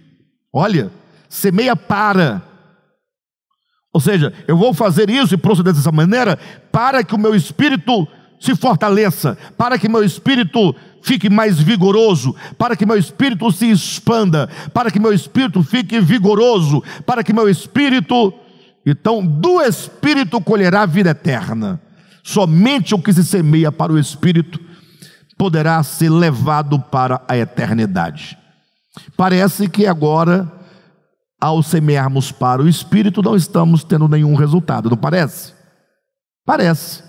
Speaker 1: olha, semeia para. Ou seja, eu vou fazer isso e proceder dessa maneira para que o meu espírito se fortaleça, para que meu espírito fique mais vigoroso, para que meu espírito se expanda, para que meu espírito fique vigoroso, para que meu espírito então, do Espírito colherá a vida eterna. Somente o que se semeia para o Espírito poderá ser levado para a eternidade. Parece que agora, ao semearmos para o Espírito, não estamos tendo nenhum resultado, não parece? Parece.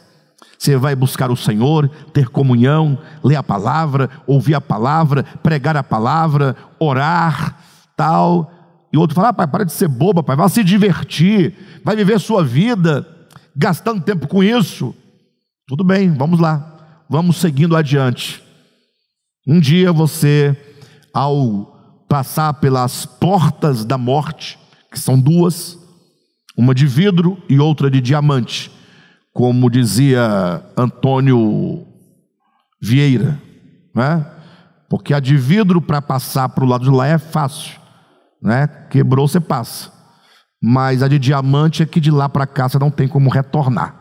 Speaker 1: Você vai buscar o Senhor, ter comunhão, ler a palavra, ouvir a palavra, pregar a palavra, orar, tal, e o outro fala: ah, pai, para de ser boba, pai, vai se divertir, vai viver sua vida gastando tempo com isso. Tudo bem, vamos lá, vamos seguindo adiante. Um dia você, ao passar pelas portas da morte, que são duas, uma de vidro e outra de diamante, como dizia Antônio Vieira, né? porque a de vidro para passar para o lado de lá é fácil, né? Quebrou, você passa. Mas a de diamante é que de lá para cá você não tem como retornar.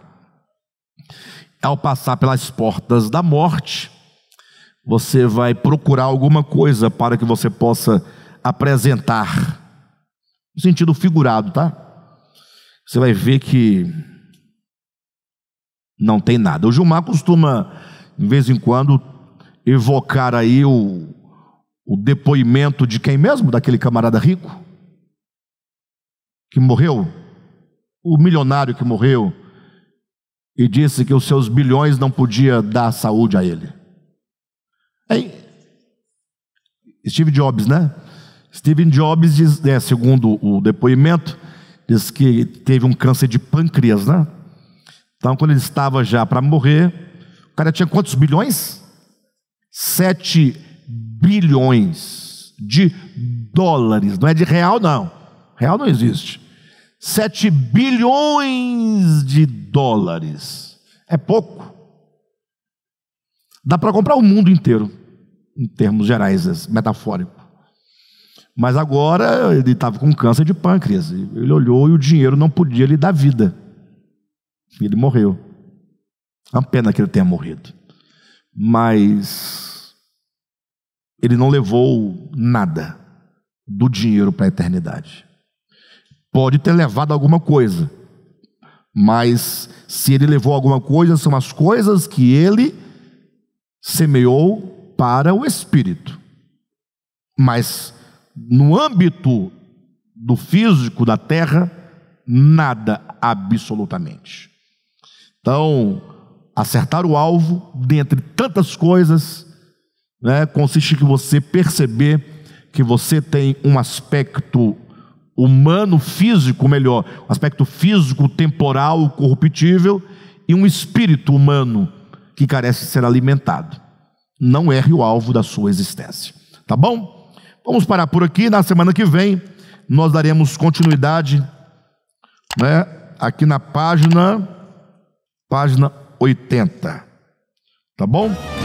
Speaker 1: Ao passar pelas portas da morte, você vai procurar alguma coisa para que você possa apresentar. No sentido figurado, tá? Você vai ver que não tem nada. O Gilmar costuma, de vez em quando, evocar aí o, o depoimento de quem mesmo? Daquele camarada rico? Que morreu? O milionário que morreu e disse que os seus bilhões não podia dar saúde a ele. Steve Jobs, né? Steve Jobs diz, né, segundo o depoimento, disse que teve um câncer de pâncreas, né? Então, quando ele estava já para morrer, o cara tinha quantos bilhões? 7 bilhões de dólares, não é de real, não. Real não existe. 7 bilhões de dólares. É pouco. Dá para comprar o mundo inteiro, em termos gerais, metafórico. Mas agora ele estava com câncer de pâncreas. Ele olhou e o dinheiro não podia lhe dar vida. Ele morreu. É uma pena que ele tenha morrido. Mas ele não levou nada do dinheiro para a eternidade. Pode ter levado alguma coisa, mas se ele levou alguma coisa, são as coisas que ele semeou para o espírito. Mas no âmbito do físico da terra, nada absolutamente. Então, acertar o alvo dentre tantas coisas né, consiste em você perceber que você tem um aspecto humano físico, melhor, um aspecto físico temporal corruptível e um espírito humano que carece de ser alimentado. Não erre o alvo da sua existência. Tá bom? Vamos parar por aqui. Na semana que vem, nós daremos continuidade né, aqui na página, página 80. Tá bom?